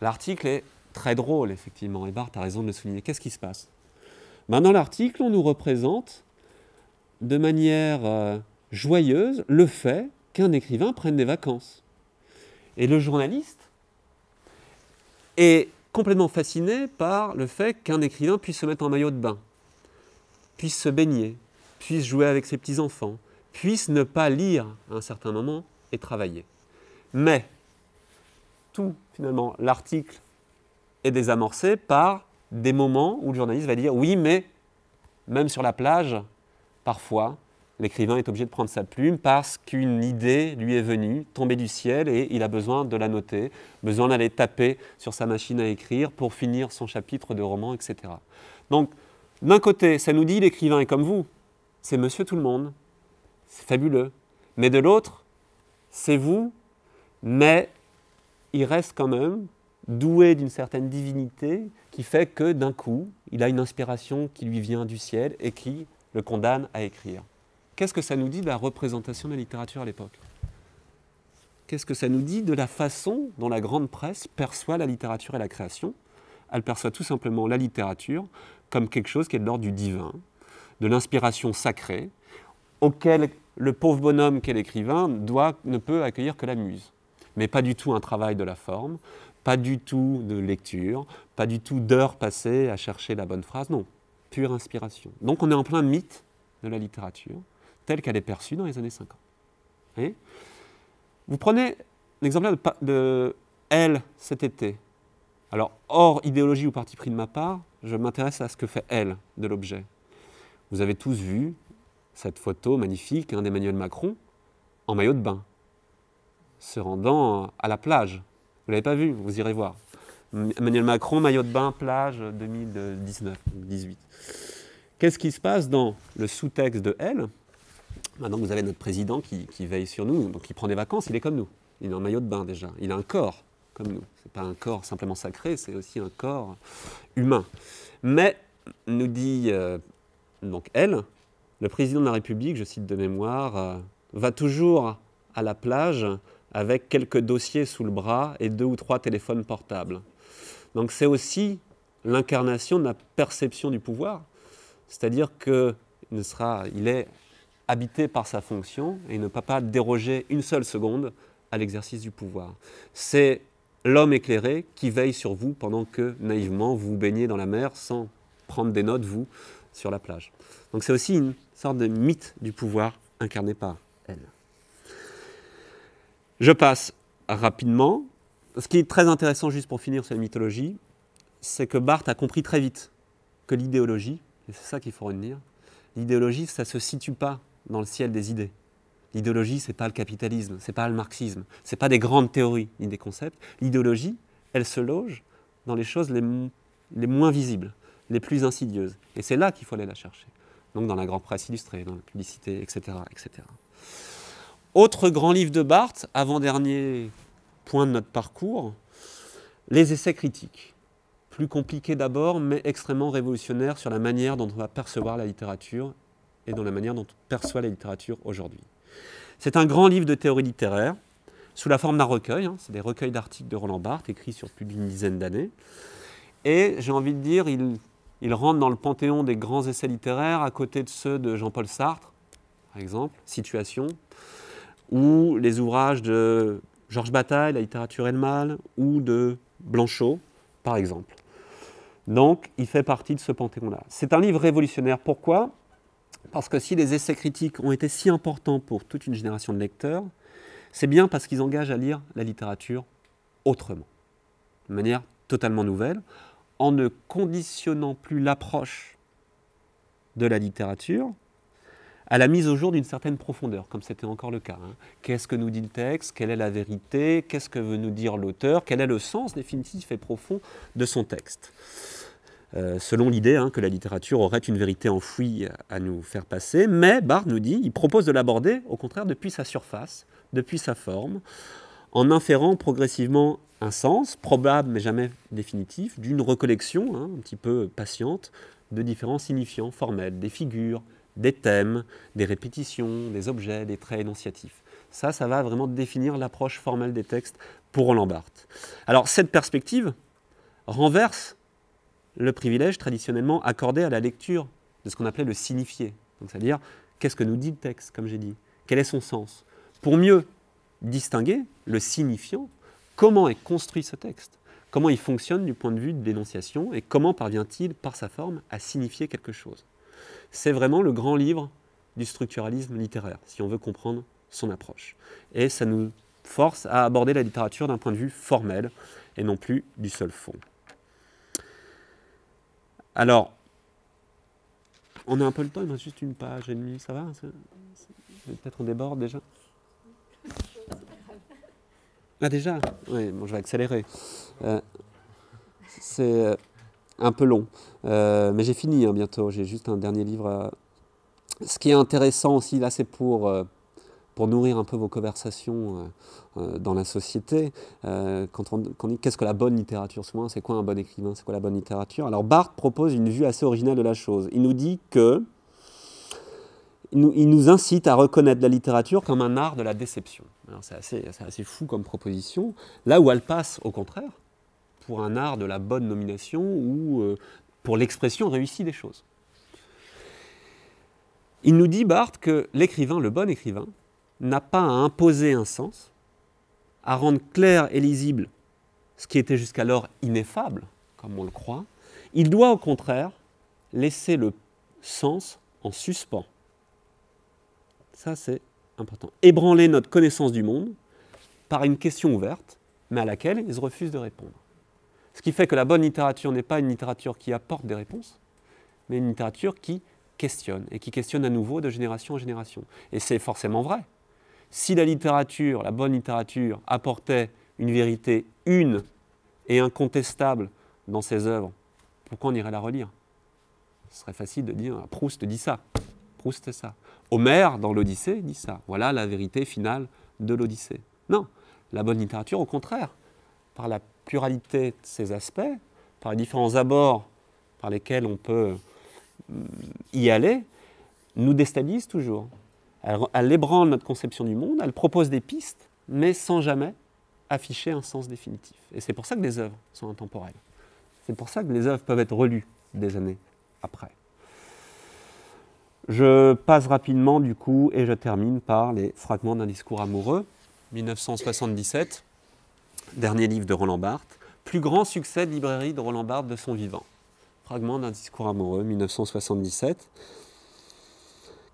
L'article est très drôle, effectivement. Et Barthes a raison de le souligner. Qu'est-ce qui se passe ben, Dans l'article, on nous représente de manière euh, joyeuse le fait qu'un écrivain prenne des vacances. Et le journaliste est complètement fasciné par le fait qu'un écrivain puisse se mettre en maillot de bain, puisse se baigner, puisse jouer avec ses petits-enfants, puisse ne pas lire à un certain moment et travailler. Mais tout, finalement, l'article est désamorcé par des moments où le journaliste va dire oui, mais même sur la plage, parfois, l'écrivain est obligé de prendre sa plume parce qu'une idée lui est venue, tombée du ciel, et il a besoin de la noter, besoin d'aller taper sur sa machine à écrire pour finir son chapitre de roman, etc. Donc, d'un côté, ça nous dit l'écrivain est comme vous, c'est monsieur tout le monde, c'est fabuleux. Mais de l'autre, c'est vous, mais il reste quand même doué d'une certaine divinité qui fait que d'un coup, il a une inspiration qui lui vient du ciel et qui le condamne à écrire. Qu'est-ce que ça nous dit de la représentation de la littérature à l'époque Qu'est-ce que ça nous dit de la façon dont la grande presse perçoit la littérature et la création Elle perçoit tout simplement la littérature comme quelque chose qui est de l'ordre du divin, de l'inspiration sacrée, auquel le pauvre bonhomme qu'est l'écrivain ne peut accueillir que la muse. Mais pas du tout un travail de la forme, pas du tout de lecture, pas du tout d'heures passées à chercher la bonne phrase, non, pure inspiration. Donc on est en plein mythe de la littérature qu'elle est perçue dans les années 50. Vous, prenez l'exemplaire de, de Elle cet été. Alors, hors idéologie ou parti pris de ma part, je m'intéresse à ce que fait Elle de l'objet. Vous avez tous vu cette photo magnifique hein, d'Emmanuel Macron en maillot de bain, se rendant à la plage. Vous ne l'avez pas vu, vous irez voir. Emmanuel Macron, maillot de bain, plage 2019 2018 Qu'est-ce qui se passe dans le sous-texte de Elle Maintenant vous avez notre président qui, veille sur nous, donc il prend des vacances, il est comme nous. Il est en maillot de bain déjà. Il a un corps comme nous. Ce n'est pas un corps simplement sacré, c'est aussi un corps humain. Mais, nous dit euh, donc elle, le président de la République, je cite de mémoire, euh, va toujours à la plage avec quelques dossiers sous le bras et deux ou trois téléphones portables. Donc c'est aussi l'incarnation de la perception du pouvoir, c'est-à-dire que sera, il est habité par sa fonction et ne peut pas déroger une seule seconde à l'exercice du pouvoir. C'est l'homme éclairé qui veille sur vous pendant que naïvement vous baignez dans la mer sans prendre des notes, vous, sur la plage. Donc c'est aussi une sorte de mythe du pouvoir incarné par elle. Je passe rapidement. Ce qui est très intéressant, juste pour finir sur la mythologie, c'est que Barthes a compris très vite que l'idéologie, et c'est ça qu'il faut retenir, l'idéologie, ça ne se situe pas dans le ciel des idées. L'idéologie, c'est pas le capitalisme, c'est pas le marxisme, c'est pas des grandes théories ni des concepts. L'idéologie, elle se loge dans les choses les, les moins visibles, les plus insidieuses. Et c'est là qu'il faut aller la chercher. Donc dans la grande presse illustrée, dans la publicité, etc., etc. Autre grand livre de Barthes, avant-dernier point de notre parcours, les essais critiques. Plus compliqué d'abord, mais extrêmement révolutionnaire sur la manière dont on va percevoir la littérature et dans la manière dont on perçoit la littérature aujourd'hui. C'est un grand livre de théorie littéraire sous la forme d'un recueil. Hein. c'est des recueils d'articles de Roland Barthes écrits sur plus d'une dizaine d'années. Et j'ai envie de dire, il, il rentre dans le panthéon des grands essais littéraires à côté de ceux de Jean-Paul Sartre, par exemple, Situation, ou les ouvrages de Georges Bataille, La littérature et le mal, ou de Blanchot, par exemple. Donc, il fait partie de ce panthéon-là. C'est un livre révolutionnaire. Pourquoi parce que si les essais critiques ont été si importants pour toute une génération de lecteurs, c'est bien parce qu'ils engagent à lire la littérature autrement, de manière totalement nouvelle, en ne conditionnant plus l'approche de la littérature à la mise au jour d'une certaine profondeur, comme c'était encore le cas. Hein. Qu'est-ce que nous dit le texte Quelle est la vérité Qu'est-ce que veut nous dire l'auteur Quel est le sens définitif et profond de son texte euh, selon l'idée hein, que la littérature aurait une vérité enfouie à nous faire passer, mais Barthes nous dit, il propose de l'aborder au contraire depuis sa surface, depuis sa forme, en inférant progressivement un sens, probable mais jamais définitif, d'une recollection hein, un petit peu patiente de différents signifiants formels, des figures, des thèmes, des répétitions, des objets, des traits énonciatifs. Ça, ça va vraiment définir l'approche formelle des textes pour Roland Barthes. Alors cette perspective renverse le privilège traditionnellement accordé à la lecture de ce qu'on appelait le signifié. C'est-à-dire, qu'est-ce que nous dit le texte, comme j'ai dit Quel est son sens Pour mieux distinguer le signifiant, comment est construit ce texte Comment il fonctionne du point de vue de l'énonciation et comment parvient-il, par sa forme, à signifier quelque chose C'est vraiment le grand livre du structuralisme littéraire, si on veut comprendre son approche. Et ça nous force à aborder la littérature d'un point de vue formel et non plus du seul fond. Alors, on a un peu le temps, il reste juste une page et demie, ça va Peut-être on déborde déjà Ah déjà Oui, bon, je vais accélérer. Euh, c'est euh, un peu long, euh, mais j'ai fini hein, bientôt, j'ai juste un dernier livre. Ce qui est intéressant aussi, là c'est pour pour nourrir un peu vos conversations euh, euh, dans la société, euh, quand, on, qu'est-ce que la bonne littérature souvent, c'est quoi un bon écrivain, c'est quoi la bonne littérature, alors Barthes propose une vue assez originale de la chose. Il nous dit que nous, incite à reconnaître la littérature comme un art de la déception. C'est assez, fou comme proposition. Là où elle passe, au contraire, pour un art de la bonne nomination ou pour l'expression réussie des choses. Il nous dit, Barthes, que l'écrivain, le bon écrivain, n'a pas à imposer un sens, à rendre clair et lisible ce qui était jusqu'alors ineffable, comme on le croit, il doit au contraire laisser le sens en suspens. Ça, c'est important. Ébranler notre connaissance du monde par une question ouverte, mais à laquelle ils refusent de répondre. Ce qui fait que la bonne littérature n'est pas une littérature qui apporte des réponses, mais une littérature qui questionne, et qui questionne à nouveau de génération en génération. Et c'est forcément vrai. Si la littérature, la bonne littérature, apportait une vérité une et incontestable dans ses œuvres, pourquoi on irait la relire Ce serait facile de dire Proust dit ça, Proust est ça. Homère, dans l'Odyssée, dit ça. Voilà la vérité finale de l'Odyssée. Non, la bonne littérature, au contraire, par la pluralité de ses aspects, par les différents abords par lesquels on peut hum, y aller, nous déstabilise toujours. Elle, ébranle notre conception du monde, elle propose des pistes, mais sans jamais afficher un sens définitif. Et c'est pour ça que les œuvres sont intemporelles. C'est pour ça que les œuvres peuvent être relues des années après. Je passe rapidement du coup et je termine par les fragments d'un discours amoureux, 1977, dernier livre de Roland Barthes, plus grand succès de librairie de Roland Barthes de son vivant. Fragment d'un discours amoureux, 1977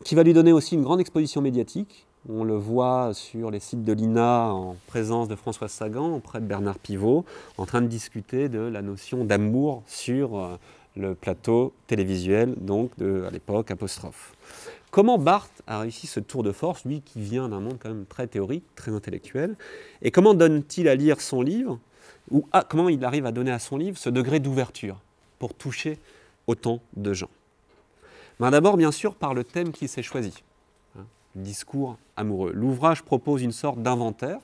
qui va lui donner aussi une grande exposition médiatique. On le voit sur les sites de l'INA en présence de François Sagan auprès de Bernard Pivot, en train de discuter de la notion d'amour sur euh, le plateau télévisuel, donc de, à l'époque, apostrophe. Comment Barthes a réussi ce tour de force, lui qui vient d'un monde quand même très théorique, très intellectuel, et comment donne-t-il à lire son livre, ou ah, comment il arrive à donner à son livre ce degré d'ouverture pour toucher autant de gens ben, d'abord, bien sûr, par le thème qui s'est choisi, le hein, discours amoureux. L'ouvrage propose une sorte d'inventaire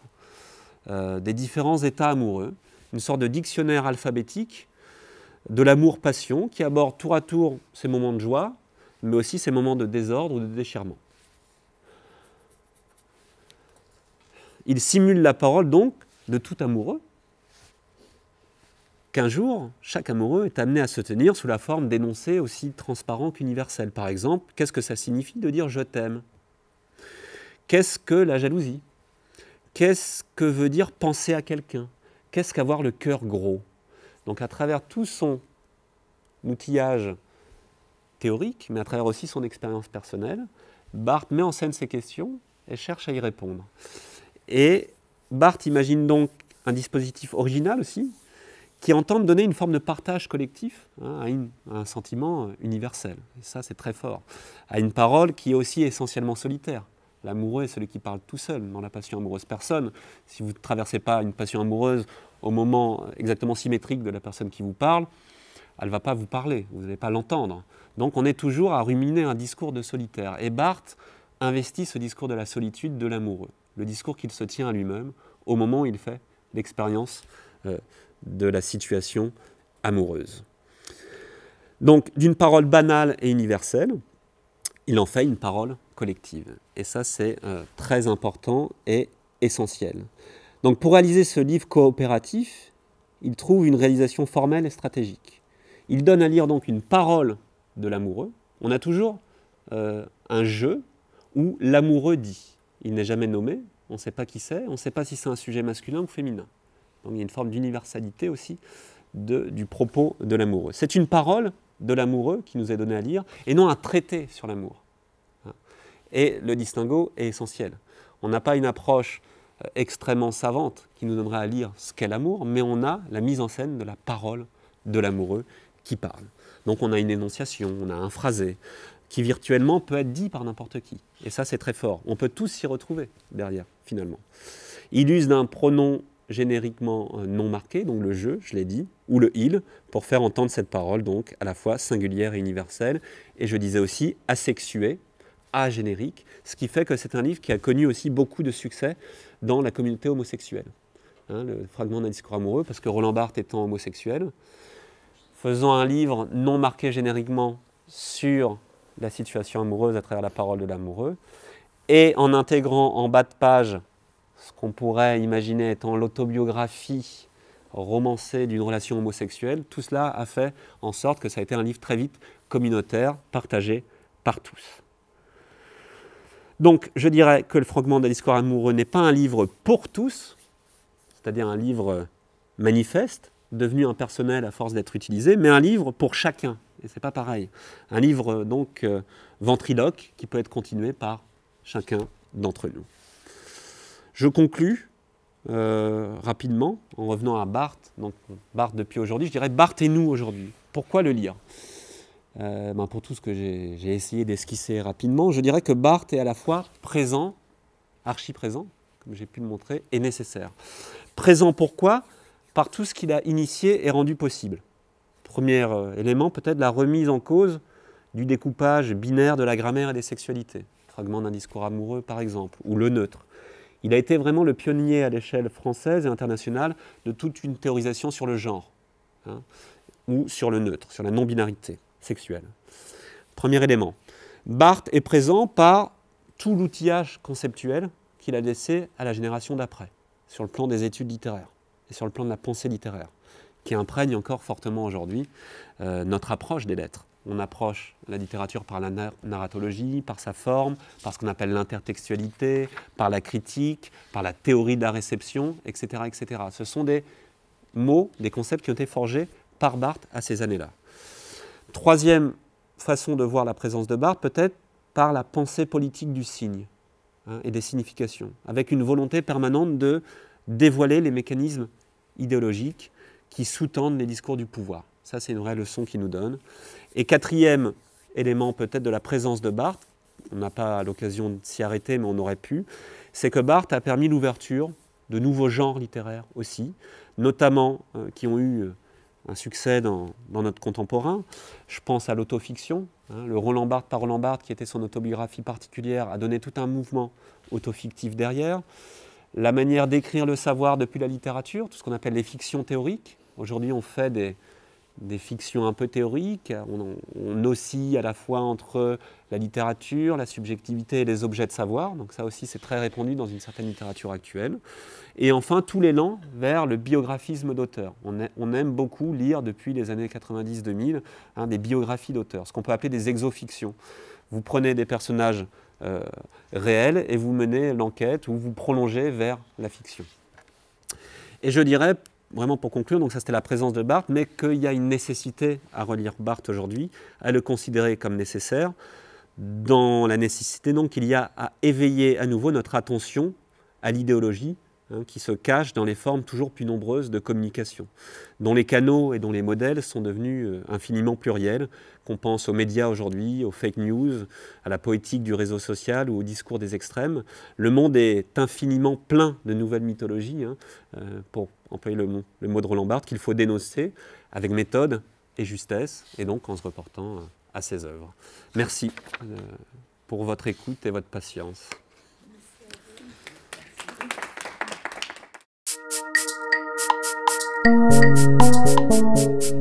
euh, des différents états amoureux, une sorte de dictionnaire alphabétique de l'amour-passion qui aborde tour à tour ces moments de joie, mais aussi ces moments de désordre ou de déchirement. Il simule la parole donc de tout amoureux, qu'un jour, chaque amoureux est amené à se tenir sous la forme d'énoncés aussi transparents qu'universels. Par exemple, qu'est-ce que ça signifie de dire je t'aime Qu'est-ce que la jalousie Qu'est-ce que veut dire penser à quelqu'un Qu'est-ce qu'avoir le cœur gros Donc à travers tout son outillage théorique, mais à travers aussi son expérience personnelle, Barthes met en scène ces questions et cherche à y répondre. Et Barthes imagine donc un dispositif original aussi, qui entendent donner une forme de partage collectif hein, à, un sentiment universel. Et ça, c'est très fort. À une parole qui est aussi essentiellement solitaire. L'amoureux est celui qui parle tout seul dans la passion amoureuse. Personne, si vous ne traversez pas une passion amoureuse au moment exactement symétrique de la personne qui vous parle, elle ne va pas vous parler, vous n'allez pas l'entendre. Donc on est toujours à ruminer un discours de solitaire. Et Barthes investit ce discours de la solitude de l'amoureux, le discours qu'il se tient à lui-même au moment où il fait l'expérience euh, de la situation amoureuse. Donc d'une parole banale et universelle, il en fait une parole collective. Et ça, c'est euh, très important et essentiel. Donc pour réaliser ce livre coopératif, il trouve une réalisation formelle et stratégique. Il donne à lire donc une parole de l'amoureux. On a toujours euh, un jeu où l'amoureux dit. Il n'est jamais nommé, on ne sait pas qui c'est, on ne sait pas si c'est un sujet masculin ou féminin. Donc il y a une forme d'universalité aussi du propos de l'amoureux. C'est une parole de l'amoureux qui nous est donnée à lire et non un traité sur l'amour. Hein. Et le distinguo est essentiel. On n'a pas une approche euh, extrêmement savante qui nous donnerait à lire ce qu'est l'amour, mais on a la mise en scène de la parole de l'amoureux qui parle. Donc on a une énonciation, on a un phrasé qui virtuellement peut être dit par n'importe qui. Et ça c'est très fort. On peut tous s'y retrouver derrière, finalement. Il use d'un pronom génériquement euh, non marqué, donc le je, je l'ai dit, ou le il, pour faire entendre cette parole donc à la fois singulière et universelle. Et je disais aussi asexuée, agénérique, ce qui fait que c'est un livre qui a connu aussi beaucoup de succès dans la communauté homosexuelle. Hein, le fragment d'un discours amoureux, parce que Roland Barthes étant homosexuel, faisant un livre non marqué génériquement sur la situation amoureuse à travers la parole de l'amoureux, et en intégrant en bas de page ce qu'on pourrait imaginer étant l'autobiographie romancée d'une relation homosexuelle, tout cela a fait en sorte que ça a été un livre très vite communautaire, partagé par tous. Donc je dirais que le fragment de l'histoire amoureux n'est pas un livre pour tous, c'est-à-dire un livre manifeste, devenu impersonnel à force d'être utilisé, mais un livre pour chacun. Et n'est pas pareil. Un livre donc euh, ventriloque qui peut être continué par chacun d'entre nous. Je conclus euh, rapidement en revenant à Barthes. Donc Barthes depuis aujourd'hui, je dirais Barthes et nous aujourd'hui. Pourquoi le lire euh, ben, Pour tout ce que j'ai essayé d'esquisser rapidement, je dirais que Barthes est à la fois présent, archi-présent, comme j'ai pu le montrer, et nécessaire. Présent pourquoi Par tout ce qu'il a initié et rendu possible. Premier euh, élément, peut-être la remise en cause du découpage binaire de la grammaire et des sexualités, fragment d'un discours amoureux par exemple, ou le neutre. Il a été vraiment le pionnier à l'échelle française et internationale de toute une théorisation sur le genre, hein, ou sur le neutre, sur la non-binarité sexuelle. Premier élément. Barthes est présent par tout l'outillage conceptuel qu'il a laissé à la génération d'après, sur le plan des études littéraires et sur le plan de la pensée littéraire, qui imprègne encore fortement aujourd'hui euh, notre approche des lettres on approche la littérature par la narratologie, par sa forme, par ce qu'on appelle l'intertextualité, par la critique, par la théorie de la réception, etc., etc. Ce sont des mots, des concepts qui ont été forgés par Barthes à ces années-là. Troisième façon de voir la présence de Barthes, peut-être par la pensée politique du signe hein, et des significations, avec une volonté permanente de dévoiler les mécanismes idéologiques qui sous-tendent les discours du pouvoir. Ça, c'est une vraie leçon qu'il nous donne. Et quatrième élément peut-être de la présence de Barthes, on n'a pas l'occasion de s'y arrêter, mais on aurait pu, c'est que Barthes a permis l'ouverture de nouveaux genres littéraires aussi, notamment euh, qui ont eu euh, un succès dans, notre contemporain. Je pense à l'autofiction. Hein, le Roland Barthes par Roland Barthes, qui était son autobiographie particulière, a donné tout un mouvement autofictif derrière. La manière d'écrire le savoir depuis la littérature, tout ce qu'on appelle les fictions théoriques. Aujourd'hui, on fait des, des fictions un peu théoriques. On, oscille à la fois entre la littérature, la subjectivité et les objets de savoir. Donc ça aussi, c'est très répandu dans une certaine littérature actuelle. Et enfin, tout l'élan vers le biographisme d'auteur. On, on, aime beaucoup lire depuis les années 90-2000 hein, des biographies d'auteurs, ce qu'on peut appeler des exofictions. Vous prenez des personnages euh, réels et vous menez l'enquête ou vous prolongez vers la fiction. Et je dirais vraiment pour conclure, donc ça c'était la présence de Barthes, mais qu'il y a une nécessité à relire Barthes aujourd'hui, à le considérer comme nécessaire, dans la nécessité donc qu'il y a à éveiller à nouveau notre attention à l'idéologie Hein, qui se cachent dans les formes toujours plus nombreuses de communication, dont les canaux et dont les modèles sont devenus euh, infiniment pluriels, qu'on pense aux médias aujourd'hui, aux fake news, à la poétique du réseau social ou au discours des extrêmes. Le monde est infiniment plein de nouvelles mythologies, hein, euh, pour employer le mot de Roland Barthes, qu'il faut dénoncer avec méthode et justesse, et donc en se reportant euh, à ses œuvres. Merci pour votre écoute et votre patience. Thank you.